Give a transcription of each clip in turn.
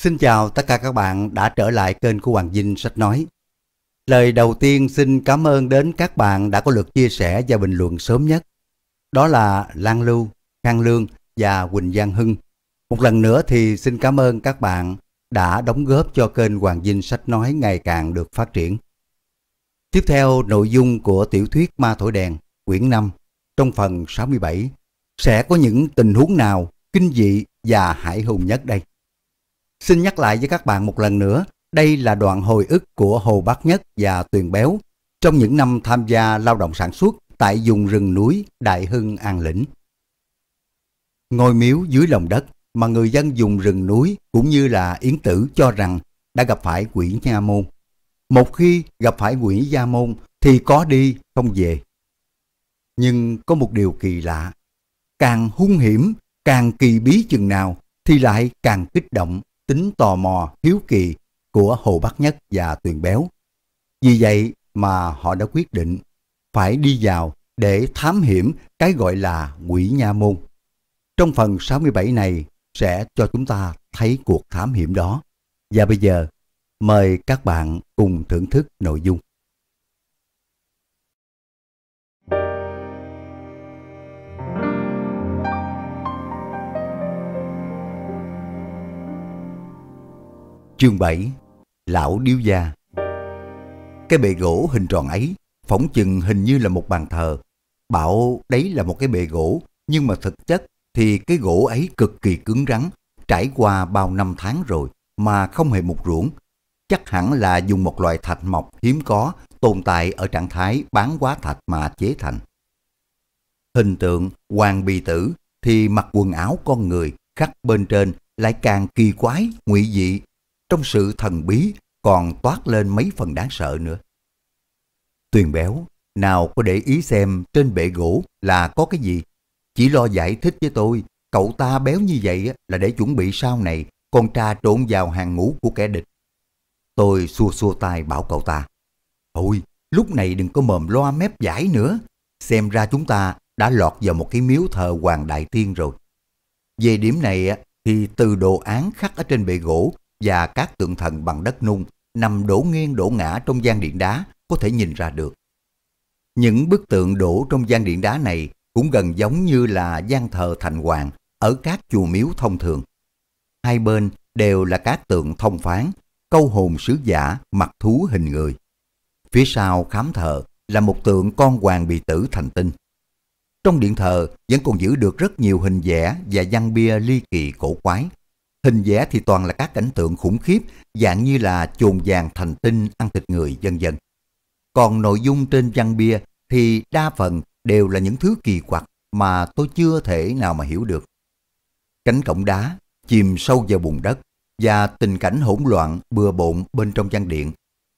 Xin chào tất cả các bạn đã trở lại kênh của Hoàng Dinh Sách Nói. Lời đầu tiên xin cảm ơn đến các bạn đã có lượt chia sẻ và bình luận sớm nhất. Đó là Lan Lưu, Khang Lương và Quỳnh Giang Hưng. Một lần nữa thì xin cảm ơn các bạn đã đóng góp cho kênh Hoàng Dinh Sách Nói ngày càng được phát triển. Tiếp theo nội dung của tiểu thuyết Ma Thổi Đèn, quyển 5, trong phần 67, sẽ có những tình huống nào kinh dị và hải hùng nhất đây? Xin nhắc lại với các bạn một lần nữa, đây là đoạn hồi ức của Hồ Bác Nhất và Tuyền Béo trong những năm tham gia lao động sản xuất tại vùng rừng núi Đại Hưng An Lĩnh. Ngôi miếu dưới lòng đất mà người dân dùng rừng núi cũng như là Yến Tử cho rằng đã gặp phải quỷ Nha Môn. Một khi gặp phải quỷ Gia Môn thì có đi không về. Nhưng có một điều kỳ lạ, càng hung hiểm, càng kỳ bí chừng nào thì lại càng kích động tính tò mò, hiếu kỳ của Hồ Bắc Nhất và Tuyền Béo. Vì vậy mà họ đã quyết định phải đi vào để thám hiểm cái gọi là quỷ nha môn. Trong phần 67 này sẽ cho chúng ta thấy cuộc thám hiểm đó. Và bây giờ, mời các bạn cùng thưởng thức nội dung. Chương 7 Lão Điếu Gia Cái bệ gỗ hình tròn ấy, phỏng chừng hình như là một bàn thờ. Bảo đấy là một cái bệ gỗ, nhưng mà thực chất thì cái gỗ ấy cực kỳ cứng rắn, trải qua bao năm tháng rồi mà không hề mục ruỗng. Chắc hẳn là dùng một loại thạch mộc hiếm có tồn tại ở trạng thái bán quá thạch mà chế thành. Hình tượng hoàng bì tử thì mặc quần áo con người khắc bên trên lại càng kỳ quái, ngụy dị trong sự thần bí còn toát lên mấy phần đáng sợ nữa. Tuyền béo, nào có để ý xem trên bệ gỗ là có cái gì? Chỉ lo giải thích với tôi, cậu ta béo như vậy là để chuẩn bị sau này con tra trộn vào hàng ngũ của kẻ địch. Tôi xua xua tay bảo cậu ta, Ôi, lúc này đừng có mồm loa mép giải nữa, xem ra chúng ta đã lọt vào một cái miếu thờ Hoàng Đại Tiên rồi. Về điểm này thì từ đồ án khắc ở trên bệ gỗ và các tượng thần bằng đất nung nằm đổ nghiêng đổ ngã trong gian điện đá có thể nhìn ra được. Những bức tượng đổ trong gian điện đá này cũng gần giống như là gian thờ thành hoàng ở các chùa miếu thông thường. Hai bên đều là các tượng thông phán, câu hồn sứ giả, mặt thú hình người. Phía sau khám thờ là một tượng con hoàng bị tử thành tinh. Trong điện thờ vẫn còn giữ được rất nhiều hình vẽ và văn bia ly kỳ cổ quái, Hình vẽ thì toàn là các cảnh tượng khủng khiếp, dạng như là chồn vàng thành tinh ăn thịt người dân dân. Còn nội dung trên văn bia thì đa phần đều là những thứ kỳ quặc mà tôi chưa thể nào mà hiểu được. Cánh cổng đá chìm sâu vào bùn đất và tình cảnh hỗn loạn bừa bộn bên trong gian điện.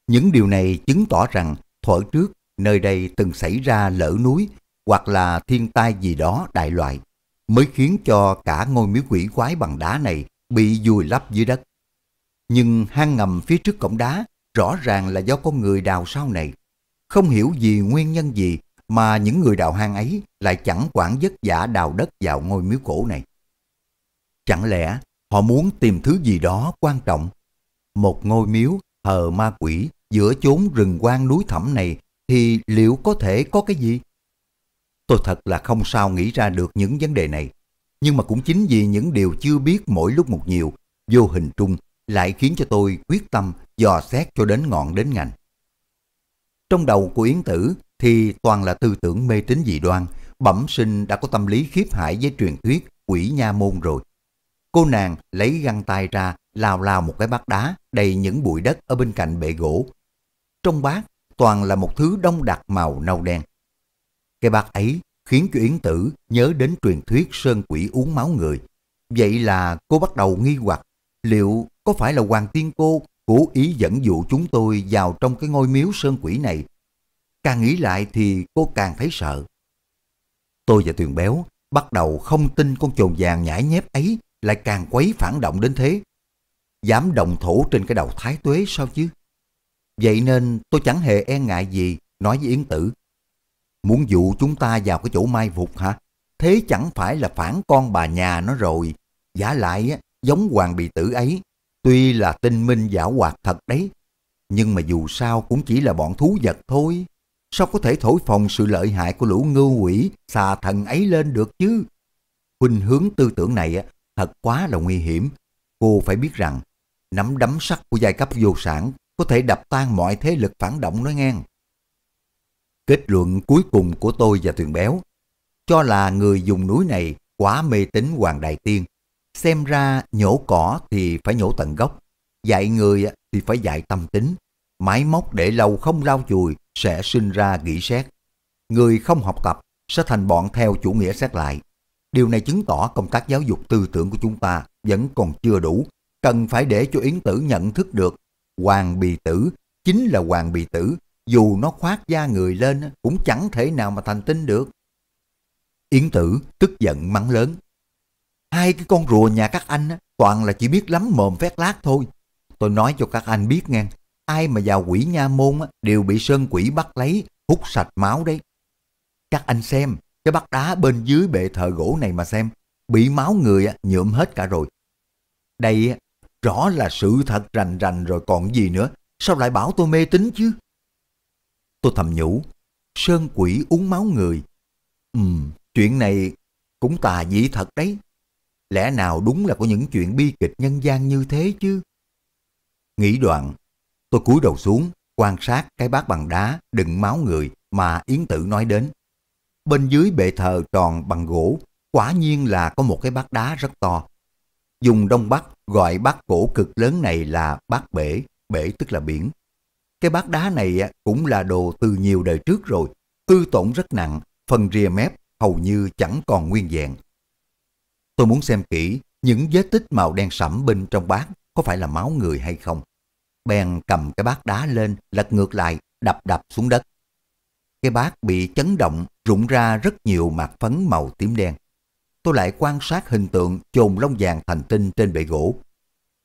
Những điều này chứng tỏ rằng thuở trước nơi đây từng xảy ra lở núi hoặc là thiên tai gì đó đại loại mới khiến cho cả ngôi miếu quỷ quái bằng đá này bị vùi lấp dưới đất. Nhưng hang ngầm phía trước cổng đá rõ ràng là do con người đào sau này. Không hiểu gì nguyên nhân gì mà những người đào hang ấy lại chẳng quản vất vả đào đất vào ngôi miếu cổ này. Chẳng lẽ họ muốn tìm thứ gì đó quan trọng? Một ngôi miếu thờ ma quỷ giữa chốn rừng quang núi thẳm này thì liệu có thể có cái gì? Tôi thật là không sao nghĩ ra được những vấn đề này nhưng mà cũng chính vì những điều chưa biết mỗi lúc một nhiều, vô hình trung lại khiến cho tôi quyết tâm dò xét cho đến ngọn đến ngành. Trong đầu của Yến Tử thì toàn là tư tưởng mê tín dị đoan, bẩm sinh đã có tâm lý khiếp hải với truyền thuyết quỷ nha môn rồi. Cô nàng lấy găng tay ra, lao lao một cái bát đá đầy những bụi đất ở bên cạnh bệ gỗ. Trong bát toàn là một thứ đông đặc màu nâu đen. Cái bát ấy khiến cho Yến Tử nhớ đến truyền thuyết sơn quỷ uống máu người. Vậy là cô bắt đầu nghi hoặc liệu có phải là Hoàng Tiên Cô cố ý dẫn dụ chúng tôi vào trong cái ngôi miếu sơn quỷ này? Càng nghĩ lại thì cô càng thấy sợ. Tôi và Tuyền Béo bắt đầu không tin con chồn vàng nhãi nhép ấy lại càng quấy phản động đến thế. Dám động thổ trên cái đầu thái tuế sao chứ? Vậy nên tôi chẳng hề e ngại gì nói với Yến Tử Muốn dụ chúng ta vào cái chỗ mai phục hả? Thế chẳng phải là phản con bà nhà nó rồi. Giả lại á, giống hoàng bị tử ấy. Tuy là tinh minh giả hoạt thật đấy. Nhưng mà dù sao cũng chỉ là bọn thú vật thôi. Sao có thể thổi phồng sự lợi hại của lũ ngưu quỷ xà thần ấy lên được chứ? Khuynh hướng tư tưởng này á, thật quá là nguy hiểm. Cô phải biết rằng nắm đấm sắt của giai cấp vô sản có thể đập tan mọi thế lực phản động nói ngang. Kết luận cuối cùng của tôi và thuyền Béo cho là người dùng núi này quá mê tín Hoàng Đại Tiên. Xem ra nhổ cỏ thì phải nhổ tận gốc, dạy người thì phải dạy tâm tính. Máy móc để lâu không lau chùi sẽ sinh ra nghĩ xét. Người không học tập sẽ thành bọn theo chủ nghĩa xét lại. Điều này chứng tỏ công tác giáo dục tư tưởng của chúng ta vẫn còn chưa đủ, cần phải để cho Yến Tử nhận thức được Hoàng Bì Tử chính là Hoàng Bì Tử dù nó khoác da người lên cũng chẳng thể nào mà thành tinh được. Yến tử tức giận mắng lớn. Hai cái con rùa nhà các anh toàn là chỉ biết lắm mồm phét lát thôi. Tôi nói cho các anh biết nghe, ai mà vào quỷ nha môn đều bị sơn quỷ bắt lấy, hút sạch máu đấy. Các anh xem, cái bát đá bên dưới bệ thờ gỗ này mà xem, bị máu người nhuộm hết cả rồi. Đây rõ là sự thật rành rành rồi còn gì nữa, sao lại bảo tôi mê tín chứ? Tôi thầm nhủ, sơn quỷ uống máu người. Ừm, chuyện này cũng tà dị thật đấy. Lẽ nào đúng là có những chuyện bi kịch nhân gian như thế chứ? Nghĩ đoạn, tôi cúi đầu xuống, quan sát cái bát bằng đá đựng máu người mà Yến Tử nói đến. Bên dưới bệ thờ tròn bằng gỗ, quả nhiên là có một cái bát đá rất to. Dùng Đông Bắc gọi bát cổ cực lớn này là bát bể, bể tức là biển. Cái bát đá này cũng là đồ từ nhiều đời trước rồi, hư tổn rất nặng, phần rìa mép hầu như chẳng còn nguyên dạng Tôi muốn xem kỹ những vết tích màu đen sẫm bên trong bát có phải là máu người hay không. Bèn cầm cái bát đá lên, lật ngược lại, đập đập xuống đất. Cái bát bị chấn động, rụng ra rất nhiều mạt phấn màu tím đen. Tôi lại quan sát hình tượng chồn lông vàng thành tinh trên bệ gỗ.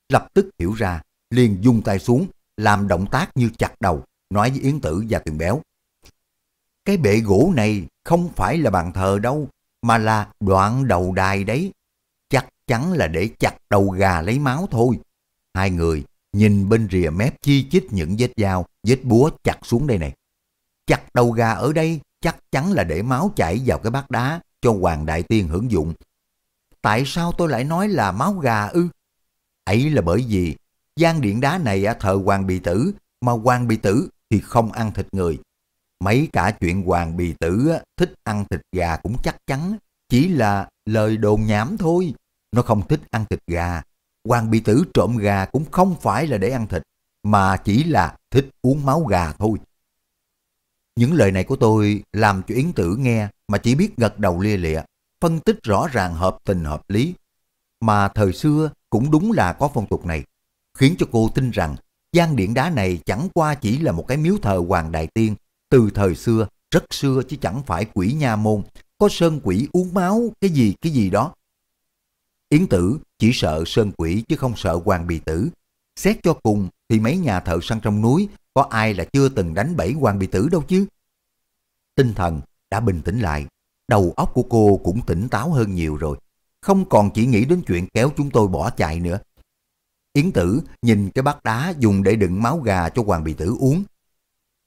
Lập tức hiểu ra, liền dung tay xuống, làm động tác như chặt đầu, nói với Yến Tử và Tuyền Béo. Cái bệ gỗ này không phải là bàn thờ đâu, mà là đoạn đầu đài đấy. Chắc chắn là để chặt đầu gà lấy máu thôi. Hai người nhìn bên rìa mép chi chít những vết dao, vết búa chặt xuống đây này. Chặt đầu gà ở đây chắc chắn là để máu chảy vào cái bát đá cho Hoàng Đại Tiên hưởng dụng. Tại sao tôi lại nói là máu gà ư? Ấy là bởi vì gian điện đá này thờ hoàng bì tử, mà hoàng bì tử thì không ăn thịt người. Mấy cả chuyện hoàng bì tử thích ăn thịt gà cũng chắc chắn, chỉ là lời đồn nhảm thôi. Nó không thích ăn thịt gà. Hoàng bì tử trộm gà cũng không phải là để ăn thịt, mà chỉ là thích uống máu gà thôi. Những lời này của tôi làm cho Yến Tử nghe mà chỉ biết gật đầu lia lịa, phân tích rõ ràng hợp tình hợp lý. Mà thời xưa cũng đúng là có phong tục này khiến cho cô tin rằng gian điện đá này chẳng qua chỉ là một cái miếu thờ Hoàng Đại Tiên, từ thời xưa, rất xưa chứ chẳng phải quỷ nha môn, có sơn quỷ uống máu, cái gì cái gì đó. Yến tử chỉ sợ sơn quỷ chứ không sợ hoàng bì tử. Xét cho cùng thì mấy nhà thợ săn trong núi có ai là chưa từng đánh bẫy hoàng bì tử đâu chứ. Tinh thần đã bình tĩnh lại, đầu óc của cô cũng tỉnh táo hơn nhiều rồi. Không còn chỉ nghĩ đến chuyện kéo chúng tôi bỏ chạy nữa, Yến Tử nhìn cái bát đá dùng để đựng máu gà cho Hoàng Bị Tử uống.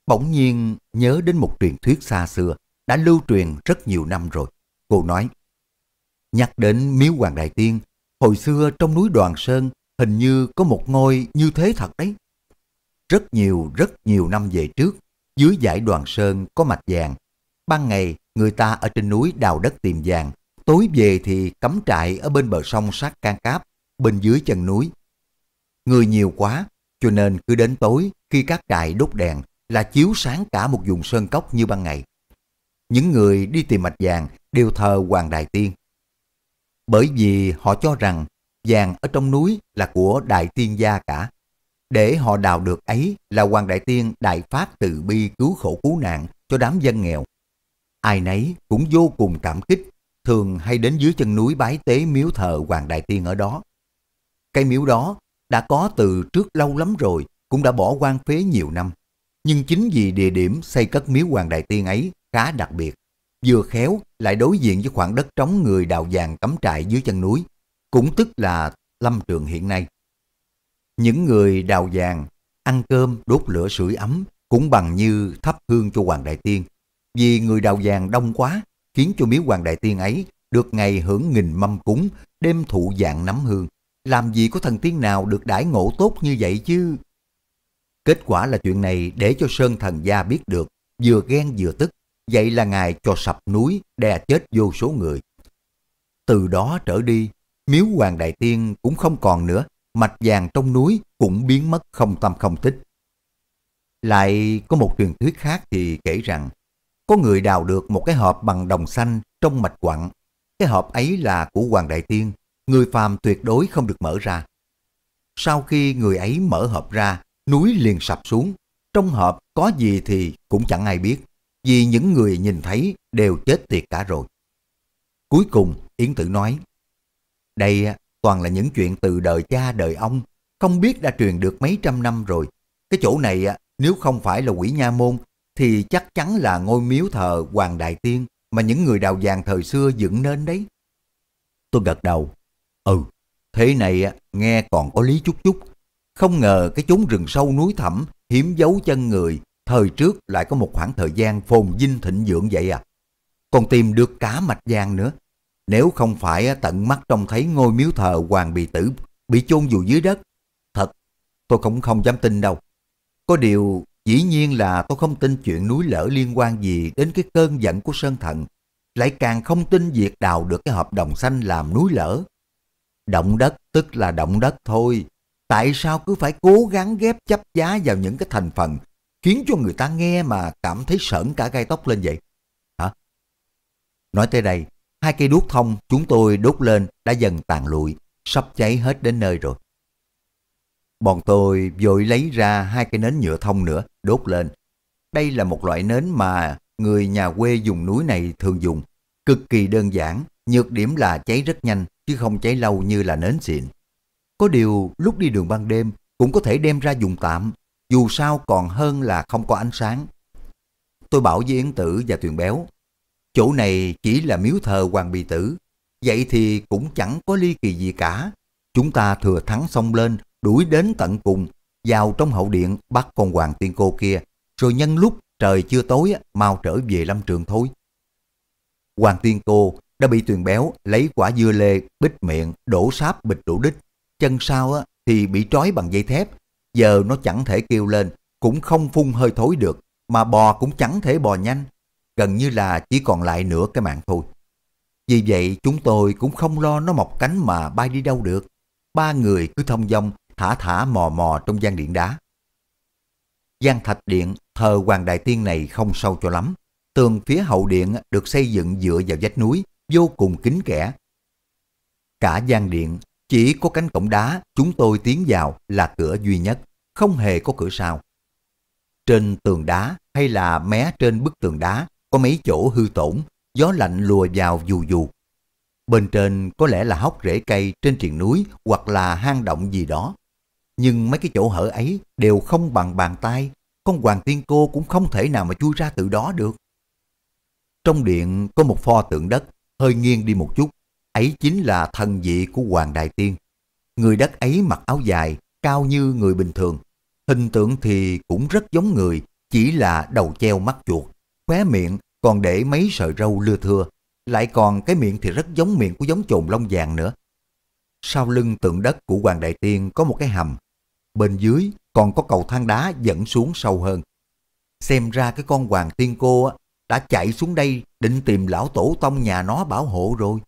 Bỗng nhiên nhớ đến một truyền thuyết xa xưa, đã lưu truyền rất nhiều năm rồi. Cô nói, nhắc đến miếu Hoàng Đại Tiên, hồi xưa trong núi Đoàn Sơn hình như có một ngôi như thế thật đấy. Rất nhiều, rất nhiều năm về trước, dưới dãy Đoàn Sơn có mạch vàng. Ban ngày, người ta ở trên núi đào đất tìm vàng, tối về thì cắm trại ở bên bờ sông sát can cáp, bên dưới chân núi Người nhiều quá, cho nên cứ đến tối khi các trại đốt đèn là chiếu sáng cả một vùng sơn cốc như ban ngày. Những người đi tìm mạch vàng đều thờ Hoàng Đại Tiên. Bởi vì họ cho rằng vàng ở trong núi là của Đại Tiên gia cả. Để họ đào được ấy là Hoàng Đại Tiên đại phát từ bi cứu khổ cứu nạn cho đám dân nghèo. Ai nấy cũng vô cùng cảm kích, thường hay đến dưới chân núi bái tế miếu thờ Hoàng Đại Tiên ở đó. Cái miếu đó đã có từ trước lâu lắm rồi, cũng đã bỏ quan phế nhiều năm. Nhưng chính vì địa điểm xây cất miếu Hoàng Đại Tiên ấy khá đặc biệt, vừa khéo lại đối diện với khoảng đất trống người đào vàng cắm trại dưới chân núi, cũng tức là lâm trường hiện nay. Những người đào vàng ăn cơm đốt lửa sưởi ấm cũng bằng như thắp hương cho Hoàng Đại Tiên. Vì người đào vàng đông quá khiến cho miếu Hoàng Đại Tiên ấy được ngày hưởng nghìn mâm cúng, đêm thụ dạng nắm hương làm gì có thần tiên nào được đãi ngộ tốt như vậy chứ. Kết quả là chuyện này để cho Sơn Thần Gia biết được, vừa ghen vừa tức, vậy là ngài cho sập núi, đè chết vô số người. Từ đó trở đi, miếu Hoàng Đại Tiên cũng không còn nữa, mạch vàng trong núi cũng biến mất không tâm không tích. Lại có một truyền thuyết khác thì kể rằng, có người đào được một cái hộp bằng đồng xanh trong mạch quặng. Cái hộp ấy là của Hoàng Đại Tiên, người phàm tuyệt đối không được mở ra. Sau khi người ấy mở hộp ra, núi liền sập xuống. Trong hộp có gì thì cũng chẳng ai biết, vì những người nhìn thấy đều chết tiệt cả rồi. Cuối cùng, Yến Tử nói, Đây toàn là những chuyện từ đời cha đời ông, không biết đã truyền được mấy trăm năm rồi. Cái chỗ này nếu không phải là quỷ nha môn, thì chắc chắn là ngôi miếu thờ Hoàng Đại Tiên mà những người đào vàng thời xưa dựng nên đấy. Tôi gật đầu, Ừ, thế này nghe còn có lý chút chút. Không ngờ cái chốn rừng sâu núi thẳm, hiếm dấu chân người, thời trước lại có một khoảng thời gian phồn dinh thịnh dưỡng vậy à. Còn tìm được cá mạch giang nữa. Nếu không phải tận mắt trông thấy ngôi miếu thờ Hoàng Bị Tử bị chôn dù dưới đất, thật, tôi cũng không dám tin đâu. Có điều dĩ nhiên là tôi không tin chuyện núi lở liên quan gì đến cái cơn giận của Sơn Thận, lại càng không tin việc đào được cái hợp đồng xanh làm núi lở Động đất tức là động đất thôi. Tại sao cứ phải cố gắng ghép chấp giá vào những cái thành phần khiến cho người ta nghe mà cảm thấy sởn cả gai tóc lên vậy? Hả? Nói tới đây, hai cây đuốc thông chúng tôi đốt lên đã dần tàn lụi, sắp cháy hết đến nơi rồi. Bọn tôi vội lấy ra hai cây nến nhựa thông nữa, đốt lên. Đây là một loại nến mà người nhà quê dùng núi này thường dùng. Cực kỳ đơn giản, nhược điểm là cháy rất nhanh chứ không cháy lâu như là nến xịn. Có điều lúc đi đường ban đêm cũng có thể đem ra dùng tạm, dù sao còn hơn là không có ánh sáng. Tôi bảo với Yến Tử và Tuyền Béo, chỗ này chỉ là miếu thờ Hoàng Bì Tử, vậy thì cũng chẳng có ly kỳ gì cả. Chúng ta thừa thắng xông lên, đuổi đến tận cùng, vào trong hậu điện bắt con Hoàng Tiên Cô kia, rồi nhân lúc trời chưa tối mau trở về lâm trường thôi. Hoàng Tiên Cô đã bị Tuyền Béo lấy quả dưa lê bít miệng, đổ sáp bịch đủ đích. Chân sau á, thì bị trói bằng dây thép, giờ nó chẳng thể kêu lên, cũng không phun hơi thối được, mà bò cũng chẳng thể bò nhanh, gần như là chỉ còn lại nửa cái mạng thôi. Vì vậy chúng tôi cũng không lo nó mọc cánh mà bay đi đâu được. Ba người cứ thông dong thả thả mò mò trong gian điện đá. Gian thạch điện thờ Hoàng Đại Tiên này không sâu cho lắm. Tường phía hậu điện được xây dựng dựa vào vách núi vô cùng kín kẽ. Cả gian điện, chỉ có cánh cổng đá chúng tôi tiến vào là cửa duy nhất, không hề có cửa sau. Trên tường đá hay là mé trên bức tường đá có mấy chỗ hư tổn, gió lạnh lùa vào dù dù. Bên trên có lẽ là hốc rễ cây trên triền núi hoặc là hang động gì đó. Nhưng mấy cái chỗ hở ấy đều không bằng bàn tay, con hoàng tiên cô cũng không thể nào mà chui ra từ đó được. Trong điện có một pho tượng đất hơi nghiêng đi một chút, ấy chính là thần dị của Hoàng Đại Tiên. Người đất ấy mặc áo dài, cao như người bình thường. Hình tượng thì cũng rất giống người, chỉ là đầu treo mắt chuột, khóe miệng còn để mấy sợi râu lưa thưa. Lại còn cái miệng thì rất giống miệng của giống trồn lông vàng nữa. Sau lưng tượng đất của Hoàng Đại Tiên có một cái hầm. Bên dưới còn có cầu thang đá dẫn xuống sâu hơn. Xem ra cái con Hoàng Tiên Cô đã chạy xuống đây định tìm lão tổ tông nhà nó bảo hộ rồi.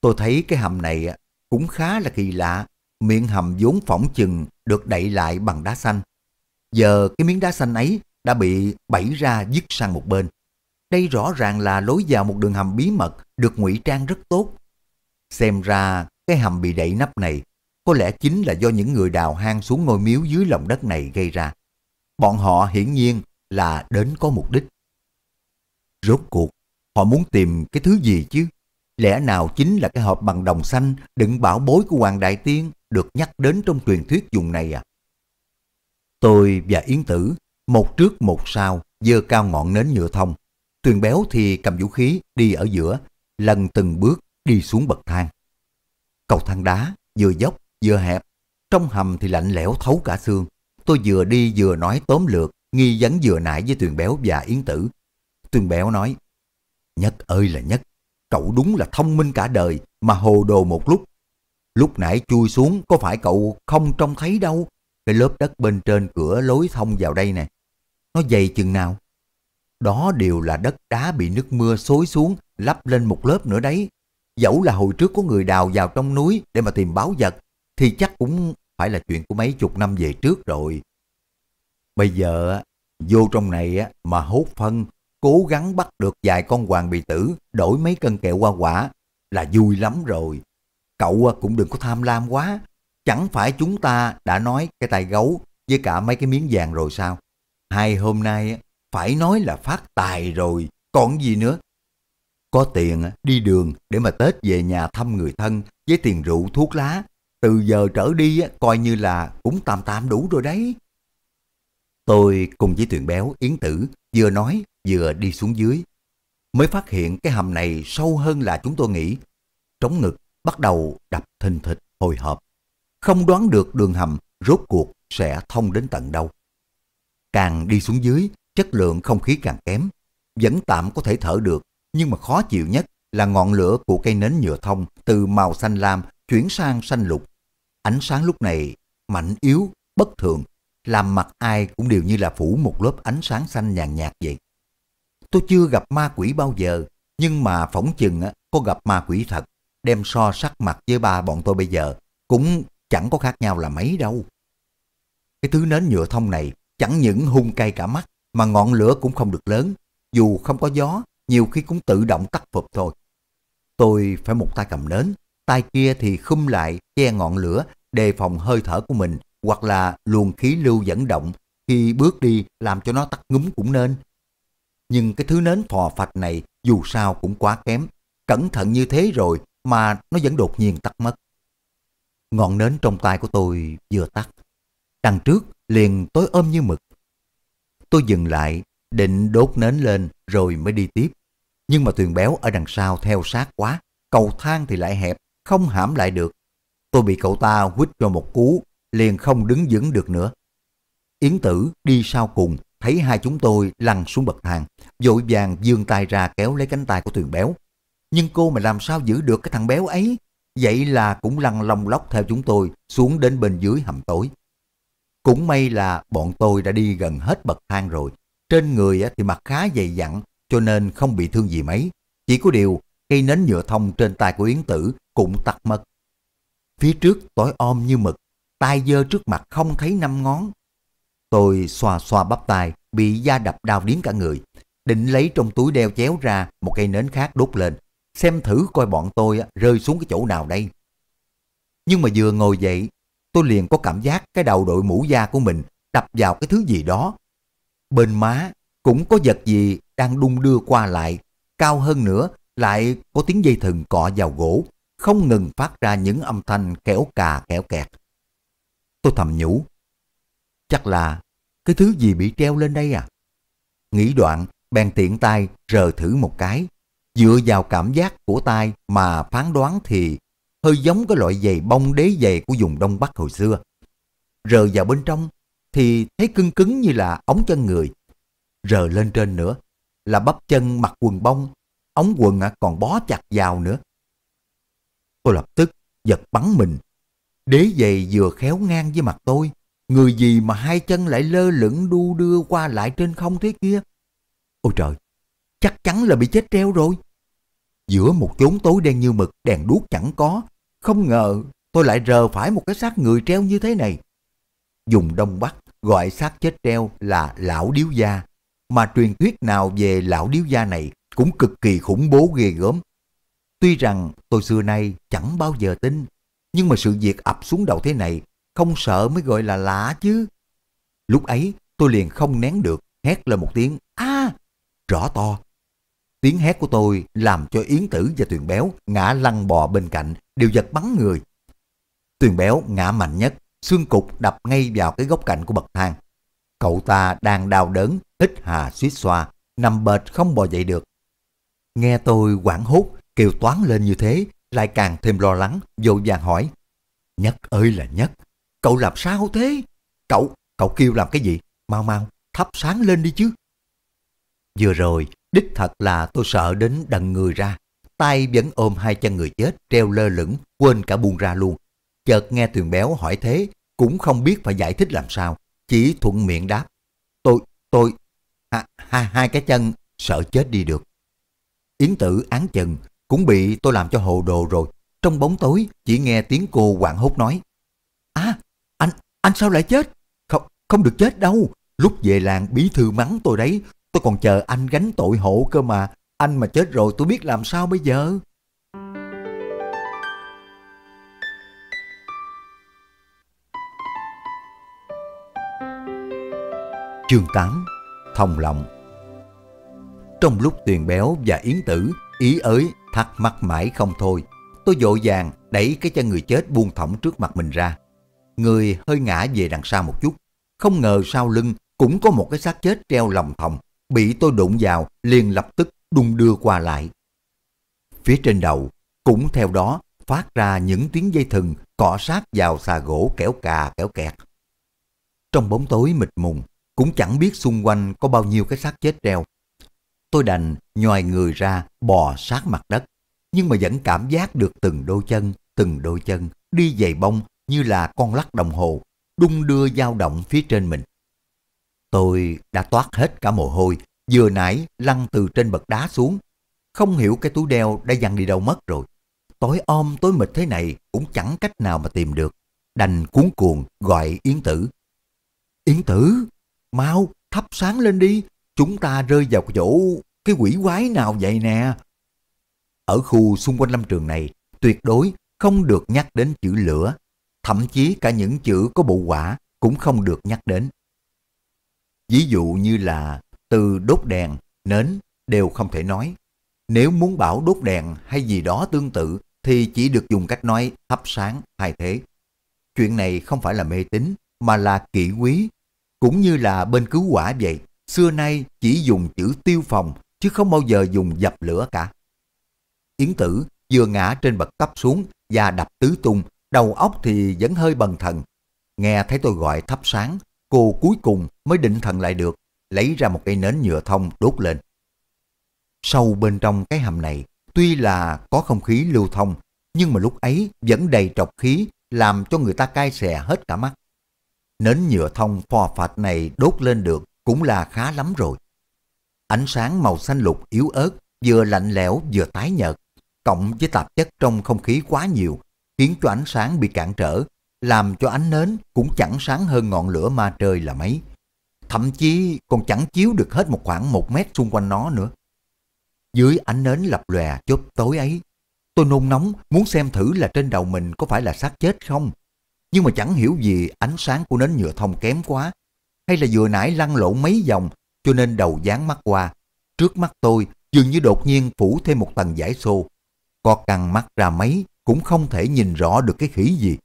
Tôi thấy cái hầm này cũng khá là kỳ lạ, miệng hầm vốn phỏng chừng được đậy lại bằng đá xanh. Giờ cái miếng đá xanh ấy đã bị bẩy ra dứt sang một bên. Đây rõ ràng là lối vào một đường hầm bí mật được ngụy trang rất tốt. Xem ra cái hầm bị đậy nắp này có lẽ chính là do những người đào hang xuống ngôi miếu dưới lòng đất này gây ra. Bọn họ hiển nhiên là đến có mục đích. Rốt cuộc, họ muốn tìm cái thứ gì chứ? Lẽ nào chính là cái hộp bằng đồng xanh đựng bảo bối của Hoàng Đại Tiên được nhắc đến trong truyền thuyết dùng này à? Tôi và Yến Tử, một trước một sau, dơ cao ngọn nến nhựa thông. Tuyền Béo thì cầm vũ khí đi ở giữa, lần từng bước đi xuống bậc thang. Cầu thang đá, vừa dốc, vừa hẹp, trong hầm thì lạnh lẽo thấu cả xương. Tôi vừa đi vừa nói tóm lược, nghi vấn vừa nãy với Tuyền Béo và Yến Tử, Tuyên Béo nói, Nhất ơi là nhất, cậu đúng là thông minh cả đời mà hồ đồ một lúc. Lúc nãy chui xuống có phải cậu không trông thấy đâu, cái lớp đất bên trên cửa lối thông vào đây nè. Nó dày chừng nào? Đó đều là đất đá bị nước mưa xối xuống, lấp lên một lớp nữa đấy. Dẫu là hồi trước có người đào vào trong núi để mà tìm báo vật, thì chắc cũng phải là chuyện của mấy chục năm về trước rồi. Bây giờ vô trong này mà hốt phân cố gắng bắt được vài con hoàng bì tử đổi mấy cân kẹo hoa quả là vui lắm rồi. Cậu à, cũng đừng có tham lam quá, chẳng phải chúng ta đã nói cái tay gấu với cả mấy cái miếng vàng rồi sao? Hai hôm nay à, phải nói là phát tài rồi, còn gì nữa? Có tiền à, đi đường để mà Tết về nhà thăm người thân với tiền rượu thuốc lá, từ giờ trở đi coi như là cũng tạm tạm đủ rồi đấy. Tôi cùng với Tuyền Béo, Yến Tử vừa nói vừa đi xuống dưới. Mới phát hiện cái hầm này sâu hơn là chúng tôi nghĩ. Trống ngực bắt đầu đập thình thịch hồi hộp. Không đoán được đường hầm rốt cuộc sẽ thông đến tận đâu. Càng đi xuống dưới, chất lượng không khí càng kém. Vẫn tạm có thể thở được, nhưng mà khó chịu nhất là ngọn lửa của cây nến nhựa thông từ màu xanh lam chuyển sang xanh lục. Ánh sáng lúc này mạnh yếu, bất thường, làm mặt ai cũng đều như là phủ một lớp ánh sáng xanh nhàn nhạt vậy. Tôi chưa gặp ma quỷ bao giờ, nhưng mà phỏng chừng có gặp ma quỷ thật, đem so sắc mặt với ba bọn tôi bây giờ, cũng chẳng có khác nhau là mấy đâu. Cái thứ nến nhựa thông này chẳng những hung cay cả mắt, mà ngọn lửa cũng không được lớn, dù không có gió, nhiều khi cũng tự động tắt phụp thôi. Tôi phải một tay cầm nến, tay kia thì khum lại, che ngọn lửa, đề phòng hơi thở của mình, hoặc là luồng khí lưu dẫn động, khi bước đi làm cho nó tắt ngúm cũng nên nhưng cái thứ nến phò phạch này dù sao cũng quá kém. Cẩn thận như thế rồi mà nó vẫn đột nhiên tắt mất. Ngọn nến trong tay của tôi vừa tắt. Đằng trước liền tối ôm như mực. Tôi dừng lại, định đốt nến lên rồi mới đi tiếp. Nhưng mà thuyền béo ở đằng sau theo sát quá, cầu thang thì lại hẹp, không hãm lại được. Tôi bị cậu ta quýt cho một cú, liền không đứng vững được nữa. Yến tử đi sau cùng thấy hai chúng tôi lăn xuống bậc thang, vội vàng dương tay ra kéo lấy cánh tay của thuyền béo. Nhưng cô mà làm sao giữ được cái thằng béo ấy? Vậy là cũng lăn lông lóc theo chúng tôi xuống đến bên dưới hầm tối. Cũng may là bọn tôi đã đi gần hết bậc thang rồi. Trên người thì mặt khá dày dặn cho nên không bị thương gì mấy. Chỉ có điều cây nến nhựa thông trên tay của Yến Tử cũng tắt mất. Phía trước tối om như mực, tay dơ trước mặt không thấy năm ngón, Tôi xoa xoa bắp tay, bị da đập đau điếng cả người. Định lấy trong túi đeo chéo ra một cây nến khác đốt lên. Xem thử coi bọn tôi rơi xuống cái chỗ nào đây. Nhưng mà vừa ngồi dậy, tôi liền có cảm giác cái đầu đội mũ da của mình đập vào cái thứ gì đó. Bên má cũng có vật gì đang đung đưa qua lại. Cao hơn nữa lại có tiếng dây thừng cọ vào gỗ, không ngừng phát ra những âm thanh kéo cà kéo kẹt. Tôi thầm nhủ, Chắc là cái thứ gì bị treo lên đây à? Nghĩ đoạn, bèn tiện tay rờ thử một cái. Dựa vào cảm giác của tay mà phán đoán thì hơi giống cái loại giày bông đế giày của vùng Đông Bắc hồi xưa. Rờ vào bên trong thì thấy cưng cứng như là ống chân người. Rờ lên trên nữa là bắp chân mặc quần bông, ống quần còn bó chặt vào nữa. Tôi lập tức giật bắn mình. Đế giày vừa khéo ngang với mặt tôi, Người gì mà hai chân lại lơ lửng đu đưa qua lại trên không thế kia? Ôi trời, chắc chắn là bị chết treo rồi. Giữa một chốn tối đen như mực, đèn đuốc chẳng có. Không ngờ tôi lại rờ phải một cái xác người treo như thế này. Dùng Đông Bắc gọi xác chết treo là lão điếu gia. Mà truyền thuyết nào về lão điếu gia này cũng cực kỳ khủng bố ghê gớm. Tuy rằng tôi xưa nay chẳng bao giờ tin, nhưng mà sự việc ập xuống đầu thế này không sợ mới gọi là lạ chứ. Lúc ấy tôi liền không nén được, hét lên một tiếng a à! rõ to. Tiếng hét của tôi làm cho Yến Tử và Tuyền Béo ngã lăn bò bên cạnh, đều giật bắn người. Tuyền Béo ngã mạnh nhất, xương cục đập ngay vào cái góc cạnh của bậc thang. Cậu ta đang đau đớn, hít hà suýt xoa, nằm bệt không bò dậy được. Nghe tôi quảng hốt, kêu toán lên như thế, lại càng thêm lo lắng, vô vàng hỏi. Nhất ơi là nhất, Cậu làm sao thế? Cậu, cậu kêu làm cái gì? Mau mau, thắp sáng lên đi chứ. Vừa rồi, đích thật là tôi sợ đến đần người ra. Tay vẫn ôm hai chân người chết, treo lơ lửng, quên cả buông ra luôn. Chợt nghe thuyền Béo hỏi thế, cũng không biết phải giải thích làm sao. Chỉ thuận miệng đáp. Tôi, tôi, ha, ha, hai cái chân, sợ chết đi được. Yến tử án chừng, cũng bị tôi làm cho hồ đồ rồi. Trong bóng tối, chỉ nghe tiếng cô quảng hốt nói. À, anh sao lại chết? Không, không được chết đâu. Lúc về làng bí thư mắng tôi đấy. Tôi còn chờ anh gánh tội hộ cơ mà. Anh mà chết rồi tôi biết làm sao bây giờ. Chương 8 Thông lòng Trong lúc Tuyền Béo và Yến Tử ý ới thắc mắc mãi không thôi, tôi vội vàng đẩy cái chân người chết buông thõng trước mặt mình ra người hơi ngã về đằng sau một chút. Không ngờ sau lưng cũng có một cái xác chết treo lòng thòng, bị tôi đụng vào liền lập tức đung đưa qua lại. Phía trên đầu cũng theo đó phát ra những tiếng dây thừng cọ sát vào xà gỗ kéo cà kéo kẹt. Trong bóng tối mịt mùng, cũng chẳng biết xung quanh có bao nhiêu cái xác chết treo. Tôi đành nhòi người ra bò sát mặt đất, nhưng mà vẫn cảm giác được từng đôi chân, từng đôi chân đi giày bông như là con lắc đồng hồ, đung đưa dao động phía trên mình. Tôi đã toát hết cả mồ hôi, vừa nãy lăn từ trên bậc đá xuống. Không hiểu cái túi đeo đã dằn đi đâu mất rồi. Tối om tối mịt thế này cũng chẳng cách nào mà tìm được. Đành cuốn cuồng gọi Yến Tử. Yến Tử, mau thắp sáng lên đi, chúng ta rơi vào chỗ cái quỷ quái nào vậy nè. Ở khu xung quanh lâm trường này, tuyệt đối không được nhắc đến chữ lửa thậm chí cả những chữ có bộ quả cũng không được nhắc đến. Ví dụ như là từ đốt đèn, nến đều không thể nói. Nếu muốn bảo đốt đèn hay gì đó tương tự thì chỉ được dùng cách nói thắp sáng hay thế. Chuyện này không phải là mê tín mà là kỷ quý. Cũng như là bên cứu quả vậy, xưa nay chỉ dùng chữ tiêu phòng chứ không bao giờ dùng dập lửa cả. Yến tử vừa ngã trên bậc cấp xuống và đập tứ tung đầu óc thì vẫn hơi bần thần. Nghe thấy tôi gọi thắp sáng, cô cuối cùng mới định thần lại được, lấy ra một cây nến nhựa thông đốt lên. Sâu bên trong cái hầm này, tuy là có không khí lưu thông, nhưng mà lúc ấy vẫn đầy trọc khí, làm cho người ta cay xè hết cả mắt. Nến nhựa thông phò phạt này đốt lên được cũng là khá lắm rồi. Ánh sáng màu xanh lục yếu ớt, vừa lạnh lẽo vừa tái nhợt, cộng với tạp chất trong không khí quá nhiều, khiến cho ánh sáng bị cản trở, làm cho ánh nến cũng chẳng sáng hơn ngọn lửa ma trời là mấy. Thậm chí còn chẳng chiếu được hết một khoảng một mét xung quanh nó nữa. Dưới ánh nến lập lòe chốt tối ấy, tôi nôn nóng muốn xem thử là trên đầu mình có phải là xác chết không. Nhưng mà chẳng hiểu gì ánh sáng của nến nhựa thông kém quá, hay là vừa nãy lăn lộn mấy vòng cho nên đầu dán mắt qua. Trước mắt tôi dường như đột nhiên phủ thêm một tầng giải xô. Cọt căng mắt ra mấy cũng không thể nhìn rõ được cái khỉ gì.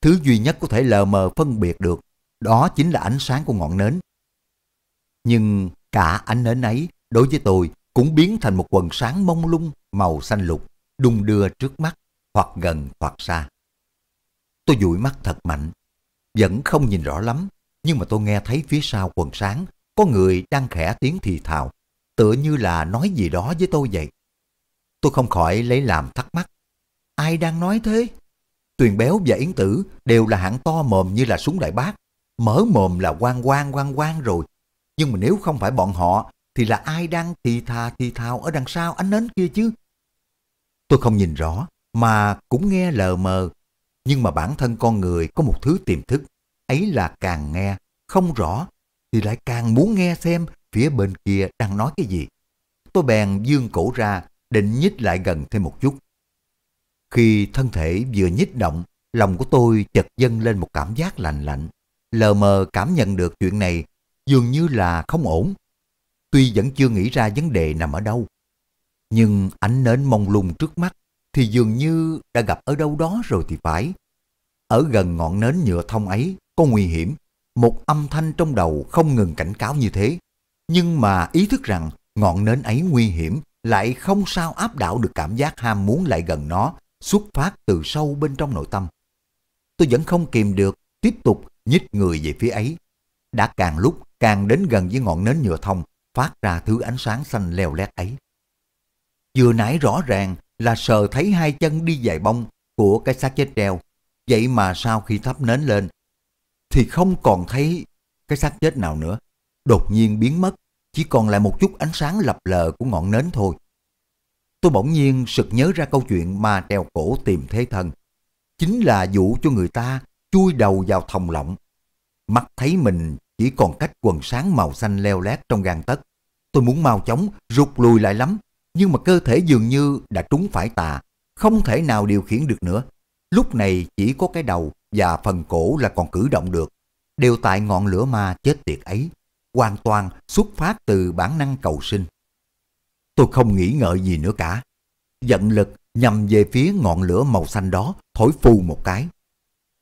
Thứ duy nhất có thể lờ mờ phân biệt được, đó chính là ánh sáng của ngọn nến. Nhưng cả ánh nến ấy, đối với tôi, cũng biến thành một quần sáng mông lung màu xanh lục, đung đưa trước mắt, hoặc gần hoặc xa. Tôi dụi mắt thật mạnh, vẫn không nhìn rõ lắm, nhưng mà tôi nghe thấy phía sau quần sáng có người đang khẽ tiếng thì thào, tựa như là nói gì đó với tôi vậy. Tôi không khỏi lấy làm thắc mắc, Ai đang nói thế? Tuyền Béo và Yến Tử đều là hạng to mồm như là súng đại bác. Mở mồm là quang quang quang quang rồi. Nhưng mà nếu không phải bọn họ thì là ai đang thì thà thì thào ở đằng sau ánh nến kia chứ? Tôi không nhìn rõ mà cũng nghe lờ mờ. Nhưng mà bản thân con người có một thứ tiềm thức. Ấy là càng nghe, không rõ thì lại càng muốn nghe xem phía bên kia đang nói cái gì. Tôi bèn dương cổ ra định nhích lại gần thêm một chút. Khi thân thể vừa nhích động, lòng của tôi chợt dâng lên một cảm giác lạnh lạnh. Lờ mờ cảm nhận được chuyện này dường như là không ổn. Tuy vẫn chưa nghĩ ra vấn đề nằm ở đâu, nhưng ánh nến mông lung trước mắt thì dường như đã gặp ở đâu đó rồi thì phải. Ở gần ngọn nến nhựa thông ấy có nguy hiểm, một âm thanh trong đầu không ngừng cảnh cáo như thế. Nhưng mà ý thức rằng ngọn nến ấy nguy hiểm lại không sao áp đảo được cảm giác ham muốn lại gần nó xuất phát từ sâu bên trong nội tâm. Tôi vẫn không kìm được, tiếp tục nhích người về phía ấy. Đã càng lúc càng đến gần với ngọn nến nhựa thông, phát ra thứ ánh sáng xanh leo lét ấy. Vừa nãy rõ ràng là sờ thấy hai chân đi dài bông của cái xác chết treo. Vậy mà sau khi thắp nến lên, thì không còn thấy cái xác chết nào nữa. Đột nhiên biến mất, chỉ còn lại một chút ánh sáng lập lờ của ngọn nến thôi tôi bỗng nhiên sực nhớ ra câu chuyện mà treo cổ tìm thế thân. Chính là vụ cho người ta chui đầu vào thòng lọng. Mắt thấy mình chỉ còn cách quần sáng màu xanh leo lét trong gan tấc. Tôi muốn mau chóng, rụt lùi lại lắm, nhưng mà cơ thể dường như đã trúng phải tà, không thể nào điều khiển được nữa. Lúc này chỉ có cái đầu và phần cổ là còn cử động được, đều tại ngọn lửa ma chết tiệt ấy, hoàn toàn xuất phát từ bản năng cầu sinh. Tôi không nghĩ ngợi gì nữa cả. Giận lực nhằm về phía ngọn lửa màu xanh đó, thổi phù một cái.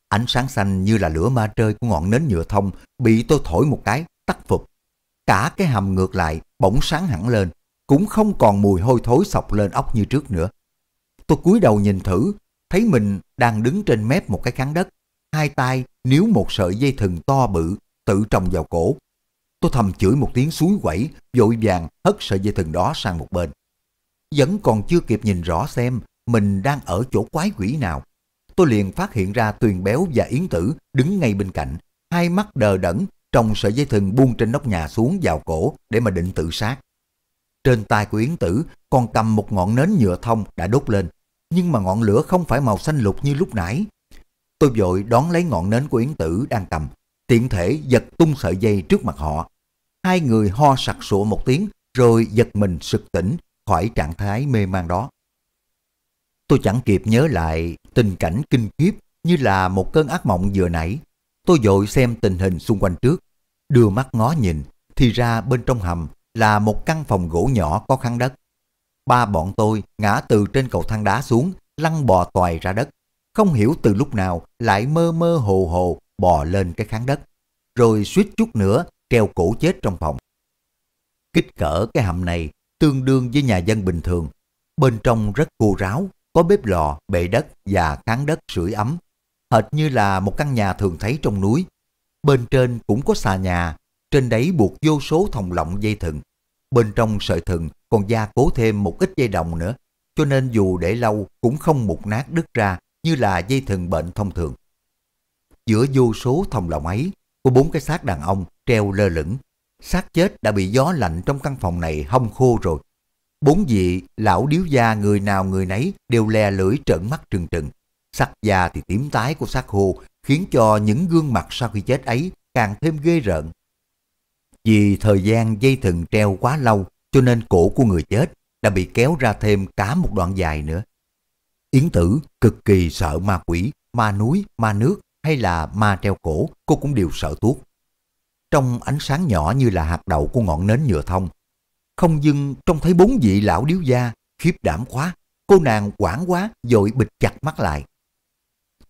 Ánh sáng xanh như là lửa ma trơi của ngọn nến nhựa thông bị tôi thổi một cái, tắt phục. Cả cái hầm ngược lại bỗng sáng hẳn lên, cũng không còn mùi hôi thối sọc lên ốc như trước nữa. Tôi cúi đầu nhìn thử, thấy mình đang đứng trên mép một cái kháng đất, hai tay níu một sợi dây thừng to bự tự trồng vào cổ, Tôi thầm chửi một tiếng suối quẩy, vội vàng hất sợi dây thừng đó sang một bên. Vẫn còn chưa kịp nhìn rõ xem mình đang ở chỗ quái quỷ nào. Tôi liền phát hiện ra Tuyền Béo và Yến Tử đứng ngay bên cạnh, hai mắt đờ đẫn, trong sợi dây thừng buông trên nóc nhà xuống vào cổ để mà định tự sát. Trên tay của Yến Tử còn cầm một ngọn nến nhựa thông đã đốt lên, nhưng mà ngọn lửa không phải màu xanh lục như lúc nãy. Tôi vội đón lấy ngọn nến của Yến Tử đang cầm, tiện thể giật tung sợi dây trước mặt họ hai người ho sặc sụa một tiếng rồi giật mình sực tỉnh khỏi trạng thái mê man đó. Tôi chẳng kịp nhớ lại tình cảnh kinh khiếp như là một cơn ác mộng vừa nãy. Tôi dội xem tình hình xung quanh trước, đưa mắt ngó nhìn, thì ra bên trong hầm là một căn phòng gỗ nhỏ có khăn đất. Ba bọn tôi ngã từ trên cầu thang đá xuống, lăn bò toài ra đất. Không hiểu từ lúc nào lại mơ mơ hồ hồ bò lên cái khán đất. Rồi suýt chút nữa treo cổ chết trong phòng. Kích cỡ cái hầm này tương đương với nhà dân bình thường. Bên trong rất khô ráo, có bếp lò, bệ đất và kháng đất sưởi ấm. Hệt như là một căn nhà thường thấy trong núi. Bên trên cũng có xà nhà, trên đấy buộc vô số thòng lọng dây thừng. Bên trong sợi thừng còn gia cố thêm một ít dây đồng nữa, cho nên dù để lâu cũng không mục nát đứt ra như là dây thừng bệnh thông thường. Giữa vô số thòng lọng ấy, có bốn cái xác đàn ông treo lơ lửng. xác chết đã bị gió lạnh trong căn phòng này hong khô rồi. Bốn vị lão điếu gia người nào người nấy đều le lưỡi trợn mắt trừng trừng. Sắc da thì tím tái của xác khô khiến cho những gương mặt sau khi chết ấy càng thêm ghê rợn. Vì thời gian dây thừng treo quá lâu cho nên cổ của người chết đã bị kéo ra thêm cả một đoạn dài nữa. Yến tử cực kỳ sợ ma quỷ, ma núi, ma nước hay là ma treo cổ, cô cũng đều sợ tuốt trong ánh sáng nhỏ như là hạt đậu của ngọn nến nhựa thông. Không dưng trông thấy bốn vị lão điếu gia, khiếp đảm quá, cô nàng quảng quá dội bịch chặt mắt lại.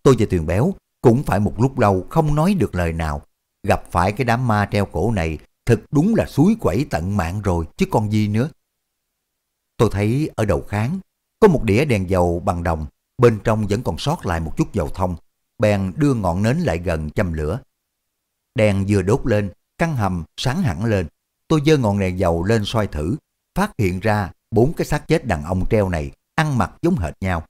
Tôi và Tuyền Béo cũng phải một lúc lâu không nói được lời nào. Gặp phải cái đám ma treo cổ này thật đúng là suối quẩy tận mạng rồi chứ còn gì nữa. Tôi thấy ở đầu kháng có một đĩa đèn dầu bằng đồng, bên trong vẫn còn sót lại một chút dầu thông. Bèn đưa ngọn nến lại gần châm lửa, Đèn vừa đốt lên, căn hầm sáng hẳn lên. Tôi dơ ngọn đèn dầu lên soi thử, phát hiện ra bốn cái xác chết đàn ông treo này ăn mặc giống hệt nhau.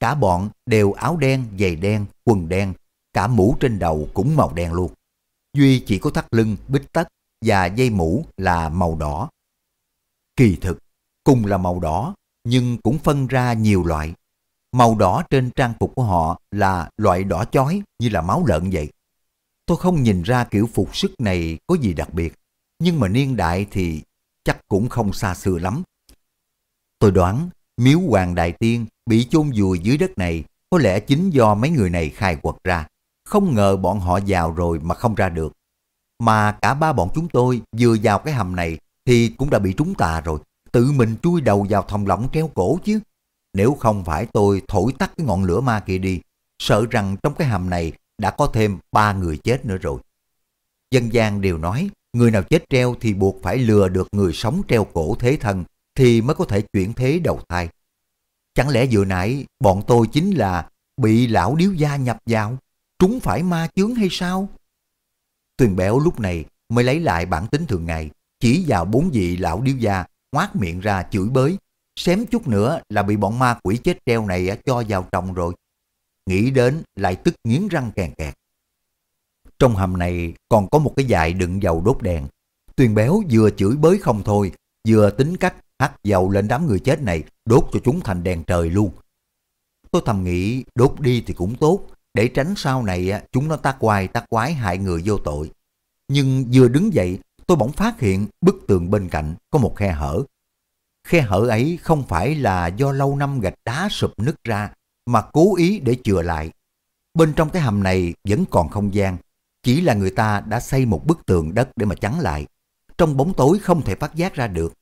Cả bọn đều áo đen, giày đen, quần đen, cả mũ trên đầu cũng màu đen luôn. Duy chỉ có thắt lưng, bít tất và dây mũ là màu đỏ. Kỳ thực, cùng là màu đỏ nhưng cũng phân ra nhiều loại. Màu đỏ trên trang phục của họ là loại đỏ chói như là máu lợn vậy. Tôi không nhìn ra kiểu phục sức này có gì đặc biệt, nhưng mà niên đại thì chắc cũng không xa xưa lắm. Tôi đoán miếu Hoàng Đại Tiên bị chôn vùi dưới đất này có lẽ chính do mấy người này khai quật ra. Không ngờ bọn họ vào rồi mà không ra được. Mà cả ba bọn chúng tôi vừa vào cái hầm này thì cũng đã bị trúng tà rồi. Tự mình chui đầu vào thòng lọng treo cổ chứ. Nếu không phải tôi thổi tắt cái ngọn lửa ma kia đi, sợ rằng trong cái hầm này đã có thêm ba người chết nữa rồi. Dân gian đều nói, người nào chết treo thì buộc phải lừa được người sống treo cổ thế thân thì mới có thể chuyển thế đầu thai. Chẳng lẽ vừa nãy bọn tôi chính là bị lão điếu gia nhập vào, trúng phải ma chướng hay sao? Tuyền béo lúc này mới lấy lại bản tính thường ngày, chỉ vào bốn vị lão điếu gia, ngoác miệng ra chửi bới, xém chút nữa là bị bọn ma quỷ chết treo này cho vào trong rồi nghĩ đến lại tức nghiến răng kèn kẹt. Trong hầm này còn có một cái dại đựng dầu đốt đèn. Tuyền béo vừa chửi bới không thôi, vừa tính cách hắt dầu lên đám người chết này đốt cho chúng thành đèn trời luôn. Tôi thầm nghĩ đốt đi thì cũng tốt, để tránh sau này à, chúng nó tác quai tác quái hại người vô tội. Nhưng vừa đứng dậy, tôi bỗng phát hiện bức tường bên cạnh có một khe hở. Khe hở ấy không phải là do lâu năm gạch đá sụp nứt ra, mà cố ý để chừa lại. Bên trong cái hầm này vẫn còn không gian, chỉ là người ta đã xây một bức tường đất để mà chắn lại. Trong bóng tối không thể phát giác ra được.